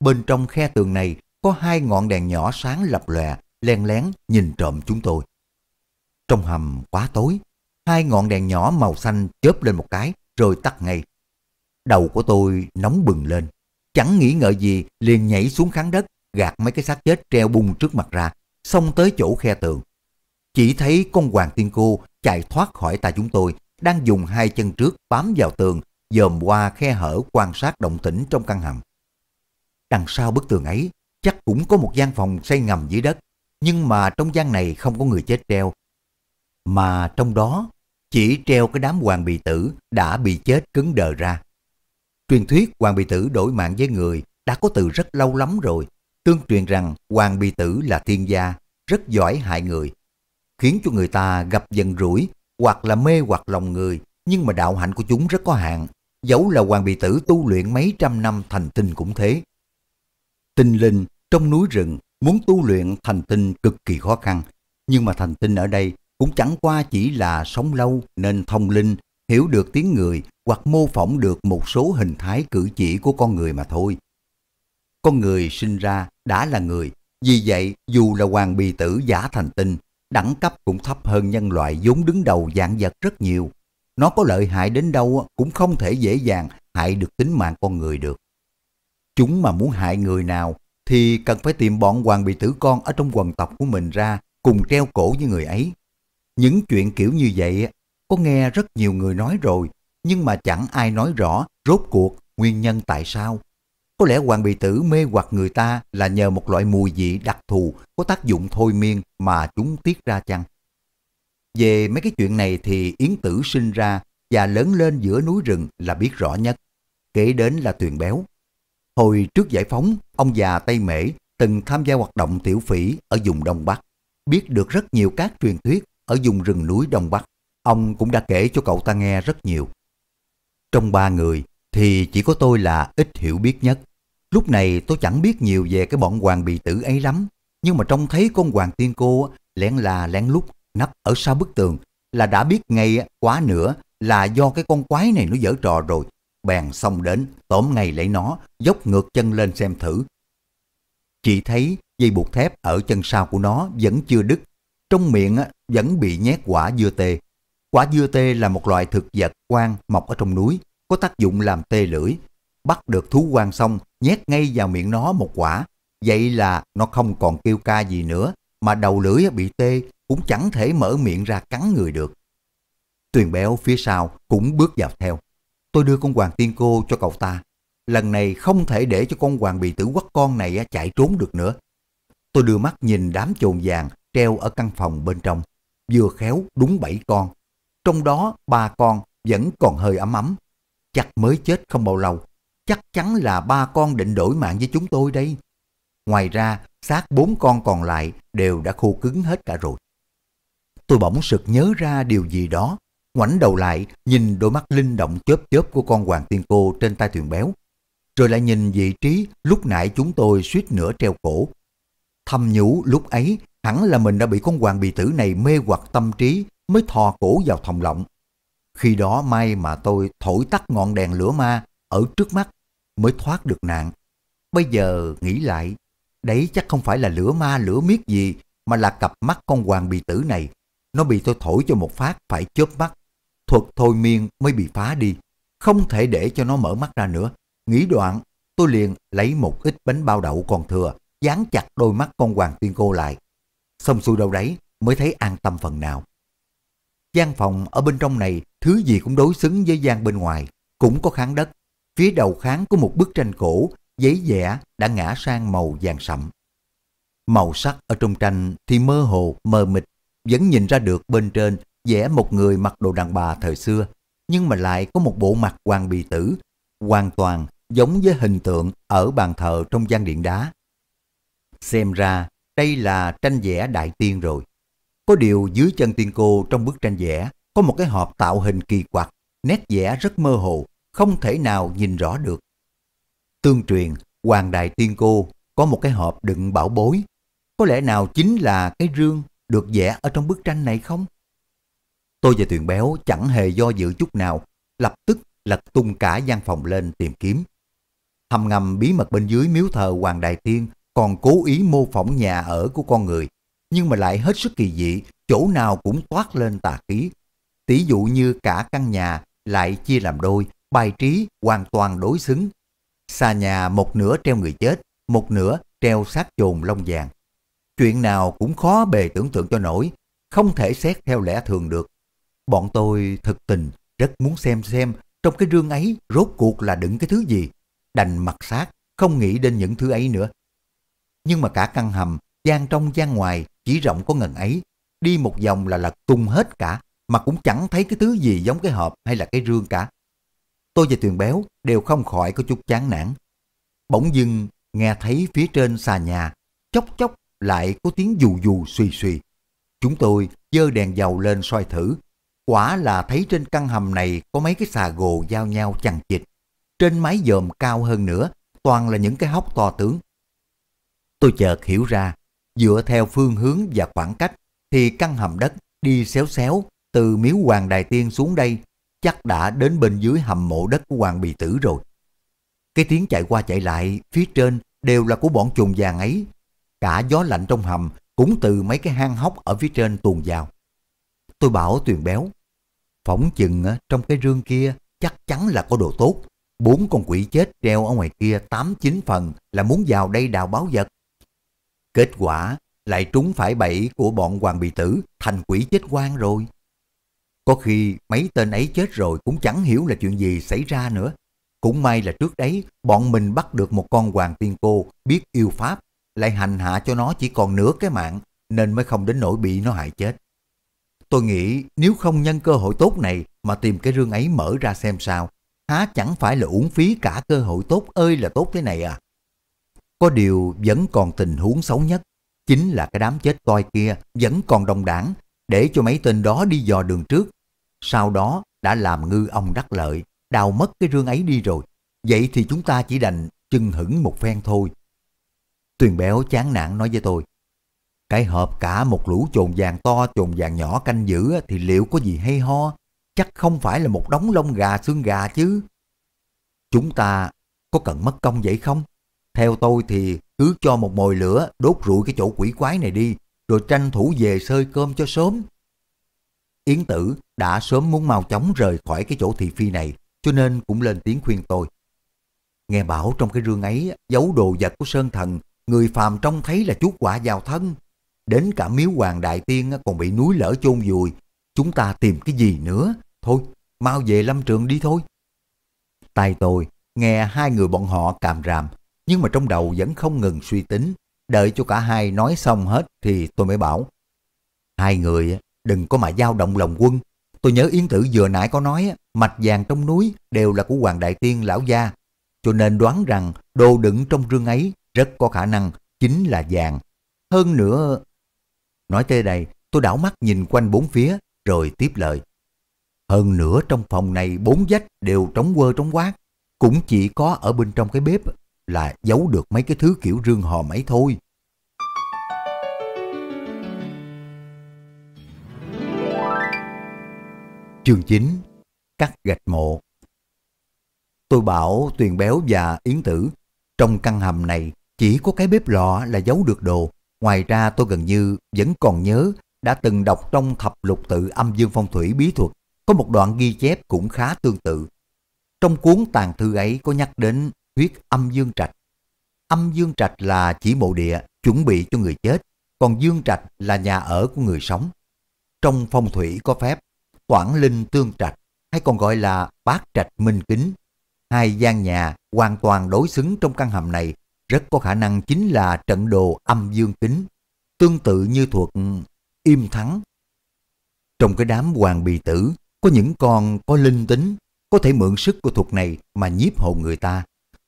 Bên trong khe tường này có hai ngọn đèn nhỏ sáng lập lòe, len lén nhìn trộm chúng tôi. Trong hầm quá tối, hai ngọn đèn nhỏ màu xanh chớp lên một cái rồi tắt ngay. Đầu của tôi nóng bừng lên, chẳng nghĩ ngợi gì liền nhảy xuống kháng đất, gạt mấy cái xác chết treo bung trước mặt ra, xông tới chỗ khe tường. Chỉ thấy con hoàng tiên cô chạy thoát khỏi tay chúng tôi, đang dùng hai chân trước bám vào tường, dòm qua khe hở quan sát động tĩnh trong căn hầm. Đằng sau bức tường ấy, chắc cũng có một gian phòng xây ngầm dưới đất, nhưng mà trong gian này không có người chết treo. Mà trong đó, chỉ treo cái đám hoàng bị tử đã bị chết cứng đờ ra. Truyền thuyết hoàng bị tử đổi mạng với người đã có từ rất lâu lắm rồi, tương truyền rằng Hoàng bì Tử là thiên gia, rất giỏi hại người, khiến cho người ta gặp dần rủi hoặc là mê hoặc lòng người, nhưng mà đạo hạnh của chúng rất có hạn, dẫu là Hoàng bì Tử tu luyện mấy trăm năm thành tinh cũng thế. Tinh linh trong núi rừng muốn tu luyện thành tinh cực kỳ khó khăn, nhưng mà thành tinh ở đây cũng chẳng qua chỉ là sống lâu nên thông linh, hiểu được tiếng người hoặc mô phỏng được một số hình thái cử chỉ của con người mà thôi con người sinh ra đã là người, vì vậy dù là hoàng bì tử giả thành tinh, đẳng cấp cũng thấp hơn nhân loại vốn đứng đầu dạng vật rất nhiều. Nó có lợi hại đến đâu cũng không thể dễ dàng hại được tính mạng con người được. Chúng mà muốn hại người nào thì cần phải tìm bọn hoàng bì tử con ở trong quần tộc của mình ra cùng treo cổ với người ấy. Những chuyện kiểu như vậy có nghe rất nhiều người nói rồi nhưng mà chẳng ai nói rõ rốt cuộc nguyên nhân tại sao có lẽ hoàng bị tử mê hoặc người ta là nhờ một loại mùi vị đặc thù có tác dụng thôi miên mà chúng tiết ra chăng? Về mấy cái chuyện này thì Yến Tử sinh ra và lớn lên giữa núi rừng là biết rõ nhất. Kể đến là Tuyền Béo. Hồi trước giải phóng, ông già Tây Mễ từng tham gia hoạt động tiểu phỉ ở vùng Đông Bắc. Biết được rất nhiều các truyền thuyết ở vùng rừng núi Đông Bắc. Ông cũng đã kể cho cậu ta nghe rất nhiều. Trong ba người thì chỉ có tôi là ít hiểu biết nhất Lúc này tôi chẳng biết nhiều về cái bọn hoàng bị tử ấy lắm, nhưng mà trông thấy con hoàng tiên cô lén là lén lút nấp ở sau bức tường là đã biết ngay quá nữa là do cái con quái này nó dở trò rồi. Bèn xong đến, tóm ngay lấy nó, dốc ngược chân lên xem thử. Chỉ thấy dây buộc thép ở chân sau của nó vẫn chưa đứt, trong miệng vẫn bị nhét quả dưa tê. Quả dưa tê là một loại thực vật quang mọc ở trong núi, có tác dụng làm tê lưỡi, bắt được thú quan xong, nhét ngay vào miệng nó một quả. Vậy là nó không còn kêu ca gì nữa, mà đầu lưỡi bị tê cũng chẳng thể mở miệng ra cắn người được. Tuyền béo phía sau cũng bước vào theo. Tôi đưa con hoàng tiên cô cho cậu ta. Lần này không thể để cho con hoàng bị tử quắc con này chạy trốn được nữa. Tôi đưa mắt nhìn đám chồn vàng treo ở căn phòng bên trong. Vừa khéo đúng bảy con. Trong đó ba con vẫn còn hơi ấm ấm. Chắc mới chết không bao lâu chắc chắn là ba con định đổi mạng với chúng tôi đây. Ngoài ra, xác bốn con còn lại đều đã khô cứng hết cả rồi. Tôi bỗng sực nhớ ra điều gì đó, ngoảnh đầu lại nhìn đôi mắt linh động chớp chớp của con Hoàng Tiên Cô trên tay thuyền béo, rồi lại nhìn vị trí lúc nãy chúng tôi suýt nữa treo cổ. Thầm nhủ lúc ấy hẳn là mình đã bị con hoàng bì tử này mê hoặc tâm trí mới thò cổ vào thòng lọng. Khi đó may mà tôi thổi tắt ngọn đèn lửa ma ở trước mắt mới thoát được nạn. Bây giờ nghĩ lại, đấy chắc không phải là lửa ma lửa miết gì mà là cặp mắt con hoàng bị tử này. Nó bị tôi thổi cho một phát phải chớp mắt. Thuật thôi miên mới bị phá đi. Không thể để cho nó mở mắt ra nữa. Nghĩ đoạn, tôi liền lấy một ít bánh bao đậu còn thừa, dán chặt đôi mắt con hoàng tiên cô lại. Xong xuôi đâu đấy, mới thấy an tâm phần nào. gian phòng ở bên trong này, thứ gì cũng đối xứng với gian bên ngoài, cũng có kháng đất, Phía đầu kháng của một bức tranh cổ, giấy vẽ đã ngã sang màu vàng sậm. Màu sắc ở trong tranh thì mơ hồ, mờ mịt, vẫn nhìn ra được bên trên vẽ một người mặc đồ đàn bà thời xưa, nhưng mà lại có một bộ mặt quan bì tử, hoàn toàn giống với hình tượng ở bàn thờ trong gian điện đá. Xem ra đây là tranh vẽ đại tiên rồi. Có điều dưới chân tiên cô trong bức tranh vẽ có một cái hộp tạo hình kỳ quặc, nét vẽ rất mơ hồ, không thể nào nhìn rõ được. Tương truyền, Hoàng Đại Tiên Cô có một cái hộp đựng bảo bối. Có lẽ nào chính là cái rương được vẽ ở trong bức tranh này không? Tôi và Tuyền Béo chẳng hề do dự chút nào, lập tức lật tung cả gian phòng lên tìm kiếm. Hầm ngầm bí mật bên dưới miếu thờ Hoàng Đại Tiên còn cố ý mô phỏng nhà ở của con người, nhưng mà lại hết sức kỳ dị, chỗ nào cũng toát lên tà khí. Tỷ dụ như cả căn nhà lại chia làm đôi, bài trí hoàn toàn đối xứng. Xa nhà một nửa treo người chết, một nửa treo sát chồn lông vàng. Chuyện nào cũng khó bề tưởng tượng cho nổi, không thể xét theo lẽ thường được. Bọn tôi thực tình rất muốn xem xem trong cái rương ấy rốt cuộc là đựng cái thứ gì. Đành mặt sát, không nghĩ đến những thứ ấy nữa. Nhưng mà cả căn hầm, gian trong gian ngoài chỉ rộng có ngần ấy. Đi một vòng là lật tung hết cả, mà cũng chẳng thấy cái thứ gì giống cái hộp hay là cái rương cả tôi và Tuyền Béo đều không khỏi có chút chán nản. Bỗng dưng nghe thấy phía trên xà nhà, chốc chốc lại có tiếng dù dù suy suy. Chúng tôi dơ đèn dầu lên soi thử, quả là thấy trên căn hầm này có mấy cái xà gồ giao nhau chằng chịt. Trên mái dòm cao hơn nữa, toàn là những cái hốc to tướng. Tôi chợt hiểu ra, dựa theo phương hướng và khoảng cách, thì căn hầm đất đi xéo xéo từ miếu Hoàng Đài Tiên xuống đây chắc đã đến bên dưới hầm mộ đất của Hoàng Bì Tử rồi. Cái tiếng chạy qua chạy lại phía trên đều là của bọn trùng vàng ấy. Cả gió lạnh trong hầm cũng từ mấy cái hang hốc ở phía trên tuồn vào. Tôi bảo Tuyền Béo, phỏng chừng trong cái rương kia chắc chắn là có đồ tốt. Bốn con quỷ chết treo ở ngoài kia tám chín phần là muốn vào đây đào báo vật. Kết quả lại trúng phải bẫy của bọn Hoàng bì Tử thành quỷ chết quan rồi. Có khi mấy tên ấy chết rồi cũng chẳng hiểu là chuyện gì xảy ra nữa. Cũng may là trước đấy bọn mình bắt được một con hoàng tiên cô biết yêu pháp, lại hành hạ cho nó chỉ còn nửa cái mạng nên mới không đến nỗi bị nó hại chết. Tôi nghĩ nếu không nhân cơ hội tốt này mà tìm cái rương ấy mở ra xem sao, há chẳng phải là uống phí cả cơ hội tốt ơi là tốt thế này à. Có điều vẫn còn tình huống xấu nhất, chính là cái đám chết toi kia vẫn còn đồng đảng, để cho mấy tên đó đi dò đường trước sau đó đã làm ngư ông đắc lợi, đào mất cái rương ấy đi rồi. Vậy thì chúng ta chỉ đành chưng hửng một phen thôi. Tuyền béo chán nản nói với tôi, cái hộp cả một lũ chồn vàng to chồn vàng nhỏ canh giữ thì liệu có gì hay ho, chắc không phải là một đống lông gà xương gà chứ. Chúng ta có cần mất công vậy không? Theo tôi thì cứ cho một mồi lửa đốt rụi cái chỗ quỷ quái này đi, rồi tranh thủ về sơi cơm cho sớm. Yến Tử đã sớm muốn mau chóng rời khỏi cái chỗ thị phi này, cho nên cũng lên tiếng khuyên tôi. Nghe bảo trong cái rương ấy giấu đồ vật của Sơn Thần, người phàm trông thấy là chuốt quả giao thân. Đến cả miếu hoàng đại tiên còn bị núi lở chôn vùi, chúng ta tìm cái gì nữa, thôi, mau về lâm trường đi thôi. Tay tôi nghe hai người bọn họ càm ràm, nhưng mà trong đầu vẫn không ngừng suy tính, đợi cho cả hai nói xong hết thì tôi mới bảo. Hai người đừng có mà dao động lòng quân. Tôi nhớ Yến Tử vừa nãy có nói, mạch vàng trong núi đều là của Hoàng Đại Tiên lão gia. Cho nên đoán rằng đồ đựng trong rương ấy rất có khả năng chính là vàng. Hơn nữa... Nói tới đây, tôi đảo mắt nhìn quanh bốn phía, rồi tiếp lời. Hơn nữa trong phòng này bốn vách đều trống quơ trống quát. Cũng chỉ có ở bên trong cái bếp là giấu được mấy cái thứ kiểu rương hòm ấy thôi. Chương 9 Cắt gạch mộ Tôi bảo Tuyền Béo và Yến Tử Trong căn hầm này chỉ có cái bếp lò là giấu được đồ Ngoài ra tôi gần như vẫn còn nhớ Đã từng đọc trong thập lục tự âm dương phong thủy bí thuật Có một đoạn ghi chép cũng khá tương tự Trong cuốn tàn thư ấy có nhắc đến huyết âm dương trạch Âm dương trạch là chỉ mộ địa chuẩn bị cho người chết Còn dương trạch là nhà ở của người sống Trong phong thủy có phép Quảng Linh Tương Trạch hay còn gọi là Bát Trạch Minh Kính. Hai gian nhà hoàn toàn đối xứng trong căn hầm này rất có khả năng chính là trận đồ âm dương kính, tương tự như thuộc im thắng. Trong cái đám hoàng bì tử, có những con có linh tính, có thể mượn sức của thuật này mà nhiếp hồn người ta.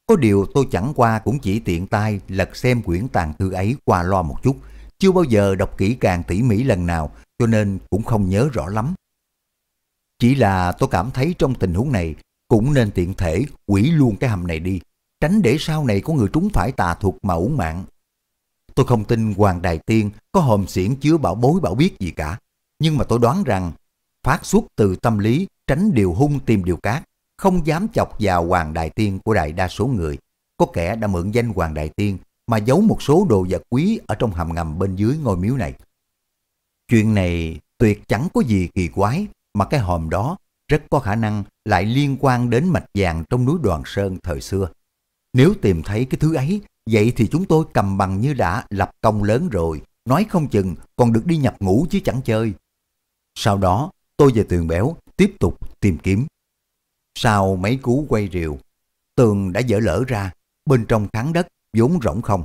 Có điều tôi chẳng qua cũng chỉ tiện tay lật xem quyển tàng thư ấy qua loa một chút, chưa bao giờ đọc kỹ càng tỉ mỉ lần nào, cho nên cũng không nhớ rõ lắm. Chỉ là tôi cảm thấy trong tình huống này cũng nên tiện thể quỷ luôn cái hầm này đi, tránh để sau này có người trúng phải tà thuật mà uống mạng. Tôi không tin Hoàng Đài Tiên có hòm xiển chứa bảo bối bảo biết gì cả, nhưng mà tôi đoán rằng phát xuất từ tâm lý tránh điều hung tìm điều cát, không dám chọc vào Hoàng Đài Tiên của đại đa số người. Có kẻ đã mượn danh Hoàng Đài Tiên mà giấu một số đồ vật quý ở trong hầm ngầm bên dưới ngôi miếu này. Chuyện này tuyệt chẳng có gì kỳ quái mà cái hòm đó rất có khả năng lại liên quan đến mạch vàng trong núi Đoàn Sơn thời xưa. Nếu tìm thấy cái thứ ấy, vậy thì chúng tôi cầm bằng như đã lập công lớn rồi, nói không chừng còn được đi nhập ngũ chứ chẳng chơi. Sau đó, tôi và Tường Béo tiếp tục tìm kiếm. Sau mấy cú quay rìu, tường đã dở lỡ ra, bên trong kháng đất vốn rỗng không.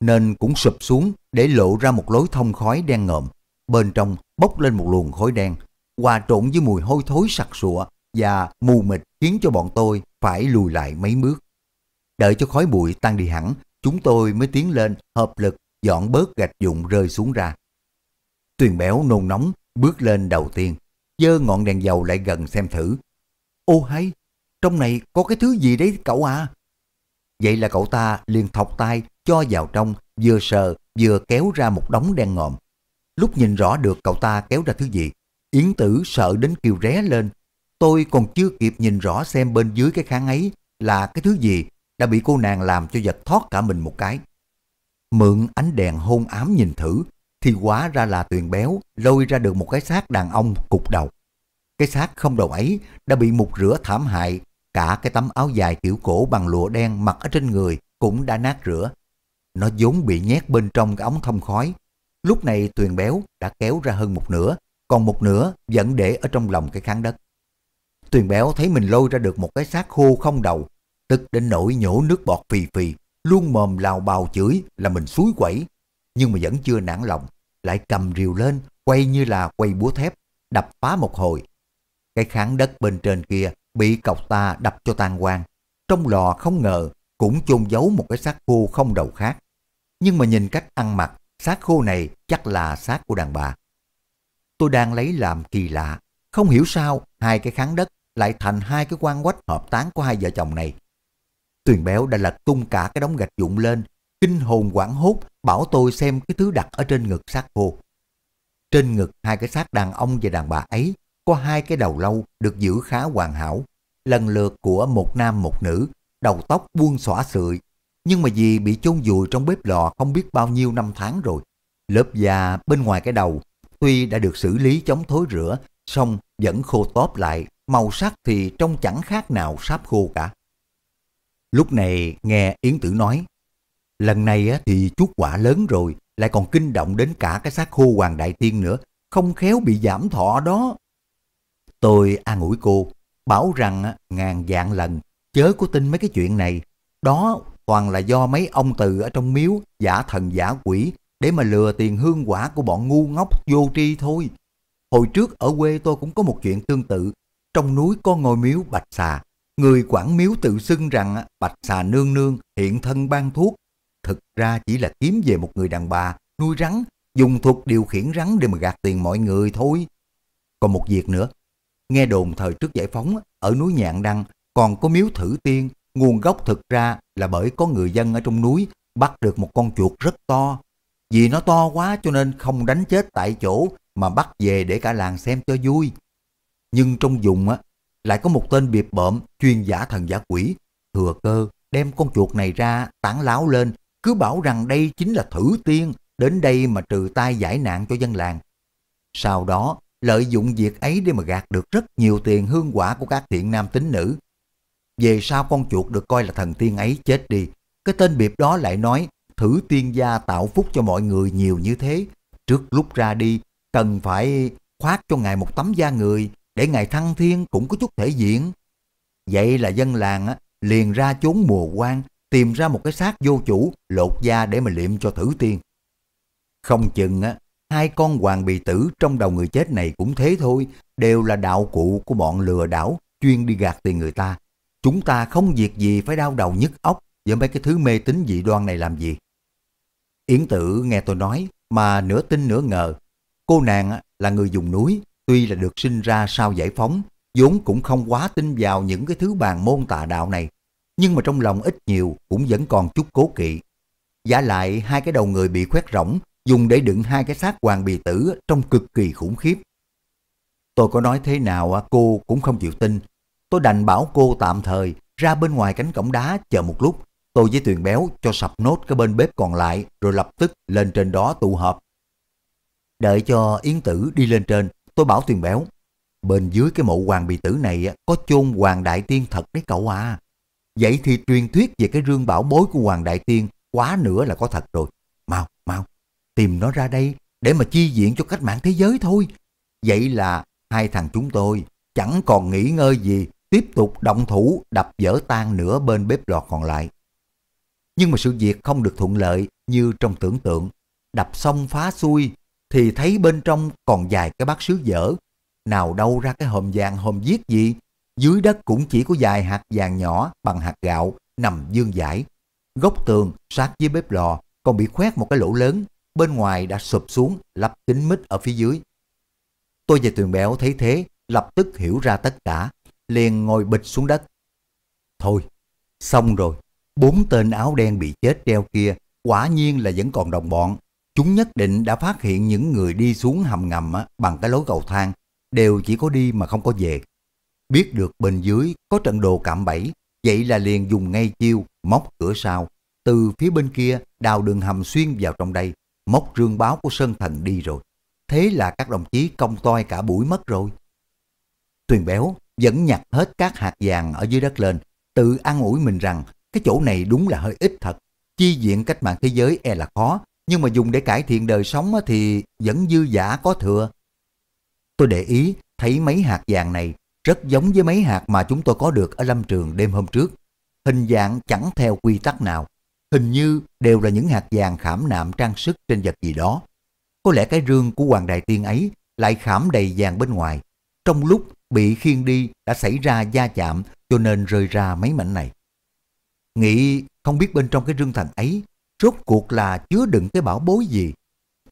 Nên cũng sụp xuống để lộ ra một lối thông khói đen ngợm, bên trong bốc lên một luồng khói đen, hòa trộn với mùi hôi thối sặc sụa và mù mịt khiến cho bọn tôi phải lùi lại mấy bước. Đợi cho khói bụi tan đi hẳn, chúng tôi mới tiến lên hợp lực dọn bớt gạch dụng rơi xuống ra. Tuyền béo nôn nóng bước lên đầu tiên, dơ ngọn đèn dầu lại gần xem thử. Ô hay, trong này có cái thứ gì đấy cậu à? Vậy là cậu ta liền thọc tay cho vào trong, vừa sờ vừa kéo ra một đống đen ngòm. Lúc nhìn rõ được cậu ta kéo ra thứ gì, Yến tử sợ đến kêu ré lên. Tôi còn chưa kịp nhìn rõ xem bên dưới cái kháng ấy là cái thứ gì đã bị cô nàng làm cho giật thoát cả mình một cái. Mượn ánh đèn hôn ám nhìn thử thì quá ra là tuyền béo lôi ra được một cái xác đàn ông cục đầu. Cái xác không đầu ấy đã bị mục rửa thảm hại, cả cái tấm áo dài kiểu cổ bằng lụa đen mặc ở trên người cũng đã nát rửa. Nó vốn bị nhét bên trong cái ống thông khói. Lúc này tuyền béo đã kéo ra hơn một nửa còn một nửa vẫn để ở trong lòng cái kháng đất. Tuyền béo thấy mình lôi ra được một cái xác khô không đầu, tức đến nổi nhổ nước bọt phì phì, luôn mồm lào bào chửi là mình suối quẩy, nhưng mà vẫn chưa nản lòng, lại cầm rìu lên, quay như là quay búa thép, đập phá một hồi. Cái kháng đất bên trên kia bị cọc ta đập cho tan quang, trong lò không ngờ cũng chôn giấu một cái xác khô không đầu khác. Nhưng mà nhìn cách ăn mặc, xác khô này chắc là xác của đàn bà tôi đang lấy làm kỳ lạ. Không hiểu sao hai cái kháng đất lại thành hai cái quan quách hợp tán của hai vợ chồng này. Tuyền béo đã lật tung cả cái đống gạch dụng lên, kinh hồn quảng hốt bảo tôi xem cái thứ đặt ở trên ngực xác khô. Trên ngực hai cái xác đàn ông và đàn bà ấy có hai cái đầu lâu được giữ khá hoàn hảo, lần lượt của một nam một nữ, đầu tóc buông xõa sợi, nhưng mà vì bị chôn vùi trong bếp lò không biết bao nhiêu năm tháng rồi. Lớp da bên ngoài cái đầu tuy đã được xử lý chống thối rửa, song vẫn khô tóp lại, màu sắc thì trông chẳng khác nào sáp khô cả. Lúc này nghe Yến Tử nói, lần này thì chút quả lớn rồi, lại còn kinh động đến cả cái xác khô Hoàng Đại tiên nữa, không khéo bị giảm thọ đó. Tôi an ủi cô, bảo rằng ngàn dạng lần, chớ có tin mấy cái chuyện này, đó toàn là do mấy ông từ ở trong miếu giả thần giả quỷ để mà lừa tiền hương quả của bọn ngu ngốc vô tri thôi. Hồi trước ở quê tôi cũng có một chuyện tương tự. Trong núi có ngôi miếu Bạch Xà. Người quản miếu tự xưng rằng Bạch Xà nương nương hiện thân ban thuốc. Thực ra chỉ là kiếm về một người đàn bà nuôi rắn, dùng thuật điều khiển rắn để mà gạt tiền mọi người thôi. Còn một việc nữa, nghe đồn thời trước giải phóng ở núi Nhạn Đăng còn có miếu thử tiên, nguồn gốc thực ra là bởi có người dân ở trong núi bắt được một con chuột rất to vì nó to quá cho nên không đánh chết tại chỗ mà bắt về để cả làng xem cho vui. Nhưng trong vùng á, lại có một tên biệt bợm chuyên giả thần giả quỷ, thừa cơ đem con chuột này ra tản láo lên, cứ bảo rằng đây chính là thử tiên, đến đây mà trừ tai giải nạn cho dân làng. Sau đó, lợi dụng việc ấy để mà gạt được rất nhiều tiền hương quả của các thiện nam tín nữ. Về sau con chuột được coi là thần tiên ấy chết đi, cái tên biệt đó lại nói thử tiên gia tạo phúc cho mọi người nhiều như thế, trước lúc ra đi, cần phải khoác cho ngài một tấm da người, để ngài thăng thiên cũng có chút thể diện. Vậy là dân làng á, liền ra chốn mùa quan, tìm ra một cái xác vô chủ, lột da để mà liệm cho thử tiên. Không chừng á, hai con hoàng bì tử trong đầu người chết này cũng thế thôi, đều là đạo cụ của bọn lừa đảo chuyên đi gạt tiền người ta. Chúng ta không việc gì phải đau đầu nhức óc với mấy cái thứ mê tín dị đoan này làm gì. Yến Tử nghe tôi nói mà nửa tin nửa ngờ. Cô nàng là người dùng núi, tuy là được sinh ra sau giải phóng, vốn cũng không quá tin vào những cái thứ bàn môn tà đạo này. Nhưng mà trong lòng ít nhiều cũng vẫn còn chút cố kỵ. Giả lại hai cái đầu người bị khoét rỗng, dùng để đựng hai cái xác hoàng bì tử trong cực kỳ khủng khiếp. Tôi có nói thế nào cô cũng không chịu tin. Tôi đành bảo cô tạm thời ra bên ngoài cánh cổng đá chờ một lúc tôi với Tuyền Béo cho sập nốt cái bên bếp còn lại rồi lập tức lên trên đó tụ họp. Đợi cho Yến Tử đi lên trên, tôi bảo Tuyền Béo, bên dưới cái mộ hoàng bị tử này có chôn hoàng đại tiên thật đấy cậu à. Vậy thì truyền thuyết về cái rương bảo bối của hoàng đại tiên quá nữa là có thật rồi. Mau, mau, tìm nó ra đây để mà chi diện cho cách mạng thế giới thôi. Vậy là hai thằng chúng tôi chẳng còn nghỉ ngơi gì tiếp tục động thủ đập vỡ tan nửa bên bếp lò còn lại. Nhưng mà sự việc không được thuận lợi như trong tưởng tượng. Đập xong phá xuôi thì thấy bên trong còn vài cái bát sứ dở. Nào đâu ra cái hòm vàng hòm giết gì. Dưới đất cũng chỉ có vài hạt vàng nhỏ bằng hạt gạo nằm dương dãi. Góc tường sát với bếp lò còn bị khoét một cái lỗ lớn. Bên ngoài đã sụp xuống lắp kính mít ở phía dưới. Tôi và Tuyền Béo thấy thế lập tức hiểu ra tất cả. Liền ngồi bịch xuống đất. Thôi, xong rồi Bốn tên áo đen bị chết treo kia quả nhiên là vẫn còn đồng bọn. Chúng nhất định đã phát hiện những người đi xuống hầm ngầm bằng cái lối cầu thang, đều chỉ có đi mà không có về. Biết được bên dưới có trận đồ cạm bẫy, vậy là liền dùng ngay chiêu, móc cửa sau. Từ phía bên kia đào đường hầm xuyên vào trong đây, móc rương báo của Sơn Thần đi rồi. Thế là các đồng chí công toi cả buổi mất rồi. Tuyền Béo vẫn nhặt hết các hạt vàng ở dưới đất lên, tự an ủi mình rằng cái chỗ này đúng là hơi ít thật. Chi diện cách mạng thế giới e là khó, nhưng mà dùng để cải thiện đời sống thì vẫn dư giả có thừa. Tôi để ý thấy mấy hạt vàng này rất giống với mấy hạt mà chúng tôi có được ở lâm trường đêm hôm trước. Hình dạng chẳng theo quy tắc nào, hình như đều là những hạt vàng khảm nạm trang sức trên vật gì đó. Có lẽ cái rương của Hoàng Đại Tiên ấy lại khảm đầy vàng bên ngoài. Trong lúc bị khiêng đi đã xảy ra va chạm cho nên rơi ra mấy mảnh này. Nghĩ không biết bên trong cái rương thành ấy rốt cuộc là chứa đựng cái bảo bối gì.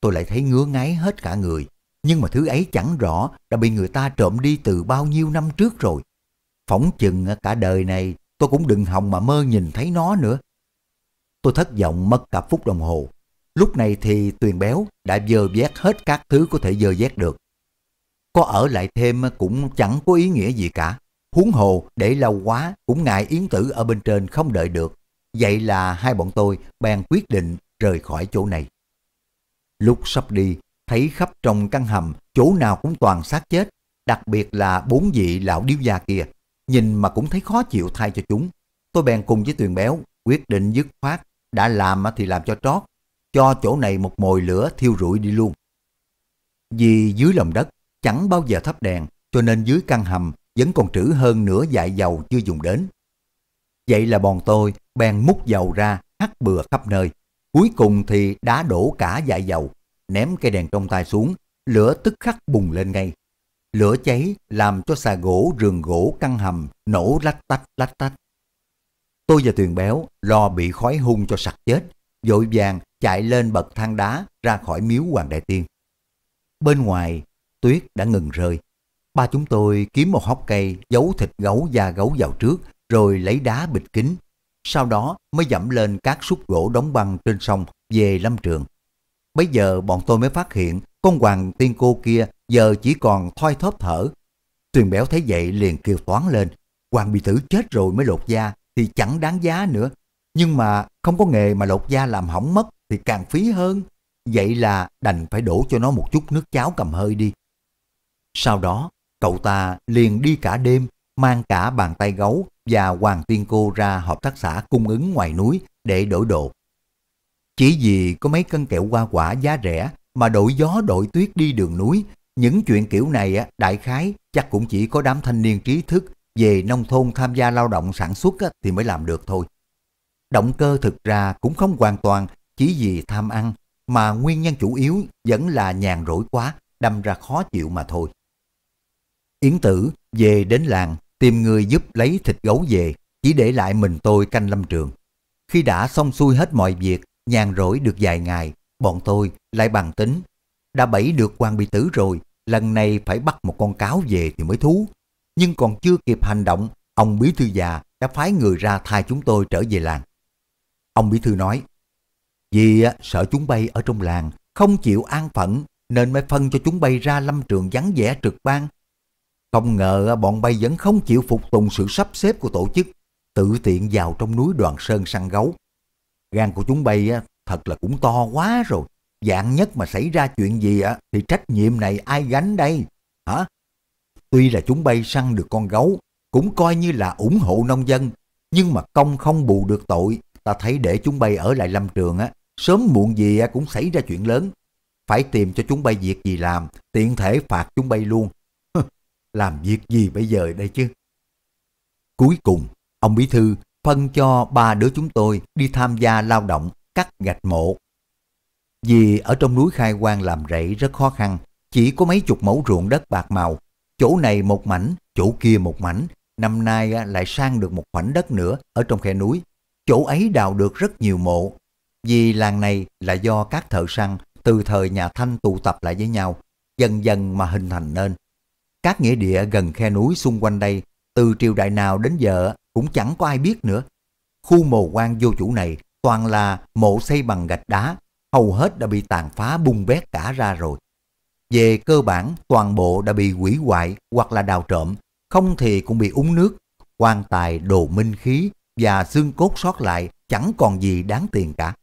Tôi lại thấy ngứa ngáy hết cả người, nhưng mà thứ ấy chẳng rõ đã bị người ta trộm đi từ bao nhiêu năm trước rồi. Phỏng chừng cả đời này tôi cũng đừng hòng mà mơ nhìn thấy nó nữa. Tôi thất vọng mất cả phút đồng hồ. Lúc này thì Tuyền Béo đã dơ vét hết các thứ có thể dơ vét được. Có ở lại thêm cũng chẳng có ý nghĩa gì cả huống hồ để lâu quá cũng ngại yến tử ở bên trên không đợi được. Vậy là hai bọn tôi bèn quyết định rời khỏi chỗ này. Lúc sắp đi, thấy khắp trong căn hầm, chỗ nào cũng toàn xác chết, đặc biệt là bốn vị lão điêu gia kia. Nhìn mà cũng thấy khó chịu thay cho chúng. Tôi bèn cùng với Tuyền Béo, quyết định dứt khoát, đã làm thì làm cho trót, cho chỗ này một mồi lửa thiêu rụi đi luôn. Vì dưới lòng đất chẳng bao giờ thắp đèn, cho nên dưới căn hầm vẫn còn trữ hơn nửa dại dầu chưa dùng đến. Vậy là bọn tôi bèn múc dầu ra, hắt bừa khắp nơi. Cuối cùng thì đã đổ cả dại dầu, ném cây đèn trong tay xuống, lửa tức khắc bùng lên ngay. Lửa cháy làm cho xà gỗ rường gỗ căn hầm nổ lách tách lách tách. Tôi và Tuyền Béo lo bị khói hung cho sặc chết, dội vàng chạy lên bậc thang đá ra khỏi miếu Hoàng Đại Tiên. Bên ngoài, tuyết đã ngừng rơi, Ba chúng tôi kiếm một hốc cây giấu thịt gấu da gấu vào trước rồi lấy đá bịch kín. Sau đó mới dẫm lên các súc gỗ đóng băng trên sông về lâm trường. Bây giờ bọn tôi mới phát hiện con hoàng tiên cô kia giờ chỉ còn thoi thóp thở. Tuyền béo thấy vậy liền kêu toán lên. Hoàng bị tử chết rồi mới lột da thì chẳng đáng giá nữa. Nhưng mà không có nghề mà lột da làm hỏng mất thì càng phí hơn. Vậy là đành phải đổ cho nó một chút nước cháo cầm hơi đi. Sau đó Cậu ta liền đi cả đêm, mang cả bàn tay gấu và Hoàng Tiên Cô ra hợp tác xã cung ứng ngoài núi để đổi đồ. Chỉ vì có mấy cân kẹo hoa quả giá rẻ mà đổi gió đổi tuyết đi đường núi, những chuyện kiểu này đại khái chắc cũng chỉ có đám thanh niên trí thức về nông thôn tham gia lao động sản xuất thì mới làm được thôi. Động cơ thực ra cũng không hoàn toàn chỉ vì tham ăn mà nguyên nhân chủ yếu vẫn là nhàn rỗi quá, đâm ra khó chịu mà thôi. Yến Tử về đến làng tìm người giúp lấy thịt gấu về, chỉ để lại mình tôi canh lâm trường. Khi đã xong xuôi hết mọi việc, nhàn rỗi được vài ngày, bọn tôi lại bằng tính. Đã bẫy được quan bị tử rồi, lần này phải bắt một con cáo về thì mới thú. Nhưng còn chưa kịp hành động, ông bí thư già đã phái người ra thay chúng tôi trở về làng. Ông bí thư nói, vì à, sợ chúng bay ở trong làng, không chịu an phận, nên mới phân cho chúng bay ra lâm trường vắng vẻ trực ban không ngờ à, bọn bay vẫn không chịu phục tùng sự sắp xếp của tổ chức, tự tiện vào trong núi Đoàn Sơn săn gấu. Gan của chúng bay à, thật là cũng to quá rồi. Dạng nhất mà xảy ra chuyện gì à, thì trách nhiệm này ai gánh đây? Hả? Tuy là chúng bay săn được con gấu, cũng coi như là ủng hộ nông dân, nhưng mà công không bù được tội, ta thấy để chúng bay ở lại lâm trường á, sớm muộn gì cũng xảy ra chuyện lớn. Phải tìm cho chúng bay việc gì làm, tiện thể phạt chúng bay luôn, làm việc gì bây giờ đây chứ? Cuối cùng, ông Bí Thư phân cho ba đứa chúng tôi đi tham gia lao động cắt gạch mộ. Vì ở trong núi khai quang làm rẫy rất khó khăn, chỉ có mấy chục mẫu ruộng đất bạc màu, chỗ này một mảnh, chỗ kia một mảnh, năm nay à, lại sang được một khoảnh đất nữa ở trong khe núi. Chỗ ấy đào được rất nhiều mộ, vì làng này là do các thợ săn từ thời nhà Thanh tụ tập lại với nhau, dần dần mà hình thành nên. Các nghĩa địa gần khe núi xung quanh đây, từ triều đại nào đến giờ cũng chẳng có ai biết nữa. Khu mồ quan vô chủ này toàn là mộ xây bằng gạch đá, hầu hết đã bị tàn phá bung vét cả ra rồi. Về cơ bản, toàn bộ đã bị hủy hoại hoặc là đào trộm, không thì cũng bị úng nước, quan tài đồ minh khí và xương cốt sót lại chẳng còn gì đáng tiền cả.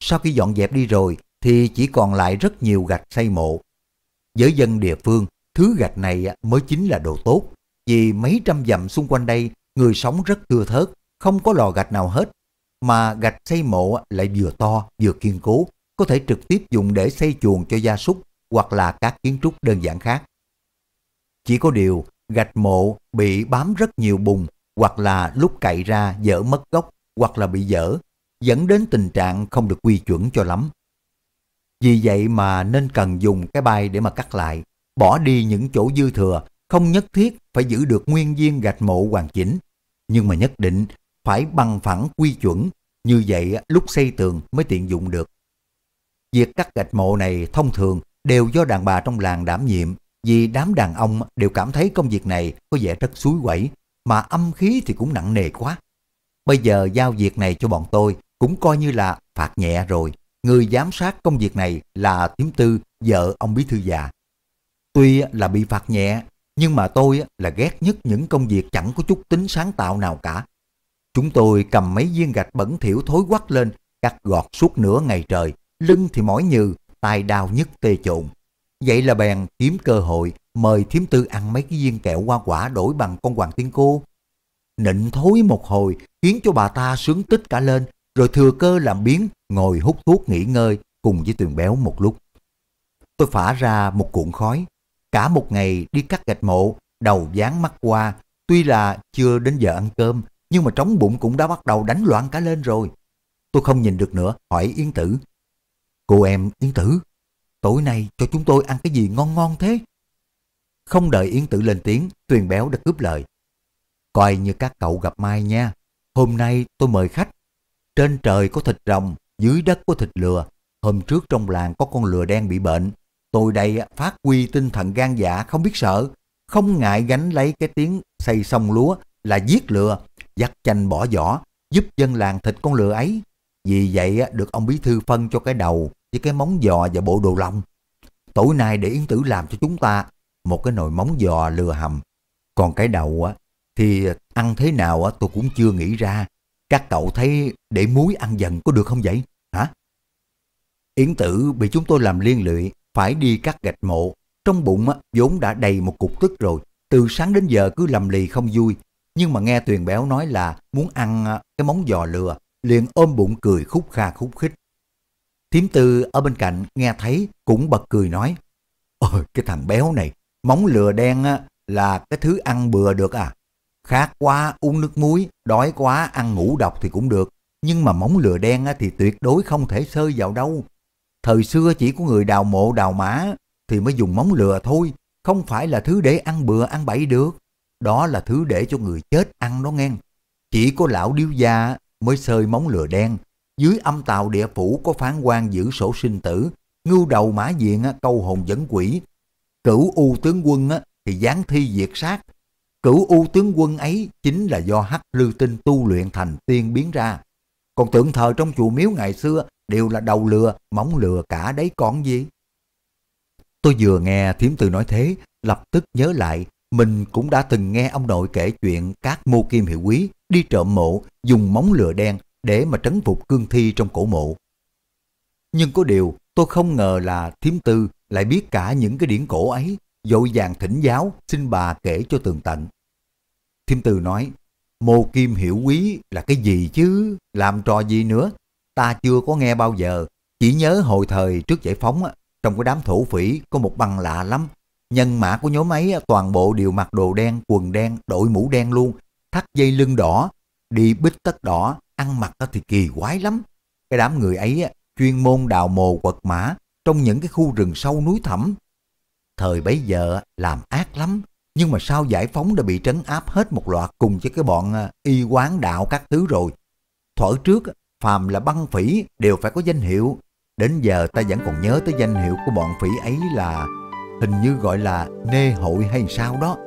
Sau khi dọn dẹp đi rồi thì chỉ còn lại rất nhiều gạch xây mộ. Với dân địa phương, thứ gạch này mới chính là đồ tốt, vì mấy trăm dặm xung quanh đây người sống rất thưa thớt, không có lò gạch nào hết, mà gạch xây mộ lại vừa to vừa kiên cố, có thể trực tiếp dùng để xây chuồng cho gia súc hoặc là các kiến trúc đơn giản khác. Chỉ có điều, gạch mộ bị bám rất nhiều bùn hoặc là lúc cậy ra dở mất gốc hoặc là bị dở, dẫn đến tình trạng không được quy chuẩn cho lắm. Vì vậy mà nên cần dùng cái bay để mà cắt lại, bỏ đi những chỗ dư thừa, không nhất thiết phải giữ được nguyên viên gạch mộ hoàn chỉnh, nhưng mà nhất định phải bằng phẳng quy chuẩn, như vậy lúc xây tường mới tiện dụng được. Việc cắt gạch mộ này thông thường đều do đàn bà trong làng đảm nhiệm, vì đám đàn ông đều cảm thấy công việc này có vẻ rất suối quẩy, mà âm khí thì cũng nặng nề quá. Bây giờ giao việc này cho bọn tôi cũng coi như là phạt nhẹ rồi. Người giám sát công việc này là thím tư, vợ ông bí thư già. Tuy là bị phạt nhẹ, nhưng mà tôi là ghét nhất những công việc chẳng có chút tính sáng tạo nào cả. Chúng tôi cầm mấy viên gạch bẩn thỉu thối quắc lên, cắt gọt suốt nửa ngày trời, lưng thì mỏi như tai đau nhất tê trộn. Vậy là bèn kiếm cơ hội mời thiếm tư ăn mấy cái viên kẹo hoa quả đổi bằng con hoàng tiên cô. Nịnh thối một hồi khiến cho bà ta sướng tích cả lên, rồi thừa cơ làm biến ngồi hút thuốc nghỉ ngơi cùng với tường béo một lúc. Tôi phả ra một cuộn khói, Cả một ngày đi cắt gạch mộ, đầu dán mắt qua, tuy là chưa đến giờ ăn cơm, nhưng mà trống bụng cũng đã bắt đầu đánh loạn cả lên rồi. Tôi không nhìn được nữa, hỏi Yến Tử. Cô em Yến Tử, tối nay cho chúng tôi ăn cái gì ngon ngon thế? Không đợi Yến Tử lên tiếng, Tuyền Béo đã cướp lời. Coi như các cậu gặp mai nha, hôm nay tôi mời khách. Trên trời có thịt rồng, dưới đất có thịt lừa. Hôm trước trong làng có con lừa đen bị bệnh, Tôi đây phát huy tinh thần gan dạ không biết sợ, không ngại gánh lấy cái tiếng xây xong lúa là giết lừa, dắt chanh bỏ vỏ, giúp dân làng thịt con lừa ấy. Vì vậy được ông bí thư phân cho cái đầu với cái móng giò và bộ đồ lông. Tối nay để Yến Tử làm cho chúng ta một cái nồi móng giò lừa hầm. Còn cái đầu thì ăn thế nào tôi cũng chưa nghĩ ra. Các cậu thấy để muối ăn dần có được không vậy? Hả? Yến Tử bị chúng tôi làm liên lụy phải đi cắt gạch mộ, trong bụng á, vốn đã đầy một cục tức rồi, từ sáng đến giờ cứ lầm lì không vui, nhưng mà nghe Tuyền Béo nói là muốn ăn cái món giò lừa, liền ôm bụng cười khúc kha khúc khích. Thiếm tư ở bên cạnh nghe thấy cũng bật cười nói, Ôi cái thằng béo này, móng lừa đen á, là cái thứ ăn bừa được à? Khát quá uống nước muối, đói quá ăn ngủ độc thì cũng được, nhưng mà móng lừa đen á, thì tuyệt đối không thể sơi vào đâu. Thời xưa chỉ có người đào mộ đào mã thì mới dùng móng lừa thôi, không phải là thứ để ăn bừa ăn bậy được. Đó là thứ để cho người chết ăn đó nghe. Chỉ có lão điêu gia mới sơi móng lừa đen. Dưới âm tàu địa phủ có phán quan giữ sổ sinh tử, ngưu đầu mã diện câu hồn dẫn quỷ. Cửu U tướng quân thì gián thi diệt sát. Cửu U tướng quân ấy chính là do hắc lưu tinh tu luyện thành tiên biến ra. Còn tượng thờ trong chùa miếu ngày xưa đều là đầu lừa, móng lừa cả đấy còn gì. Tôi vừa nghe thiếm tư nói thế, lập tức nhớ lại, mình cũng đã từng nghe ông nội kể chuyện các mô kim hiệu quý đi trộm mộ dùng móng lừa đen để mà trấn phục cương thi trong cổ mộ. Nhưng có điều tôi không ngờ là thiếm tư lại biết cả những cái điển cổ ấy, dội vàng thỉnh giáo xin bà kể cho tường tận. Thiêm tư nói, Mô Kim hiểu quý là cái gì chứ, làm trò gì nữa, ta chưa có nghe bao giờ, chỉ nhớ hồi thời trước giải phóng, trong cái đám thổ phỉ có một băng lạ lắm, nhân mã của nhóm ấy toàn bộ đều mặc đồ đen, quần đen, đội mũ đen luôn, thắt dây lưng đỏ, đi bích tất đỏ, ăn mặc thì kỳ quái lắm. Cái đám người ấy chuyên môn đào mồ quật mã trong những cái khu rừng sâu núi thẳm. Thời bấy giờ làm ác lắm, nhưng mà sao giải phóng đã bị trấn áp hết một loạt cùng với cái bọn à, y quán đạo các thứ rồi. Thuở trước, à, phàm là băng phỉ đều phải có danh hiệu. Đến giờ ta vẫn còn nhớ tới danh hiệu của bọn phỉ ấy là hình như gọi là nê hội hay sao đó.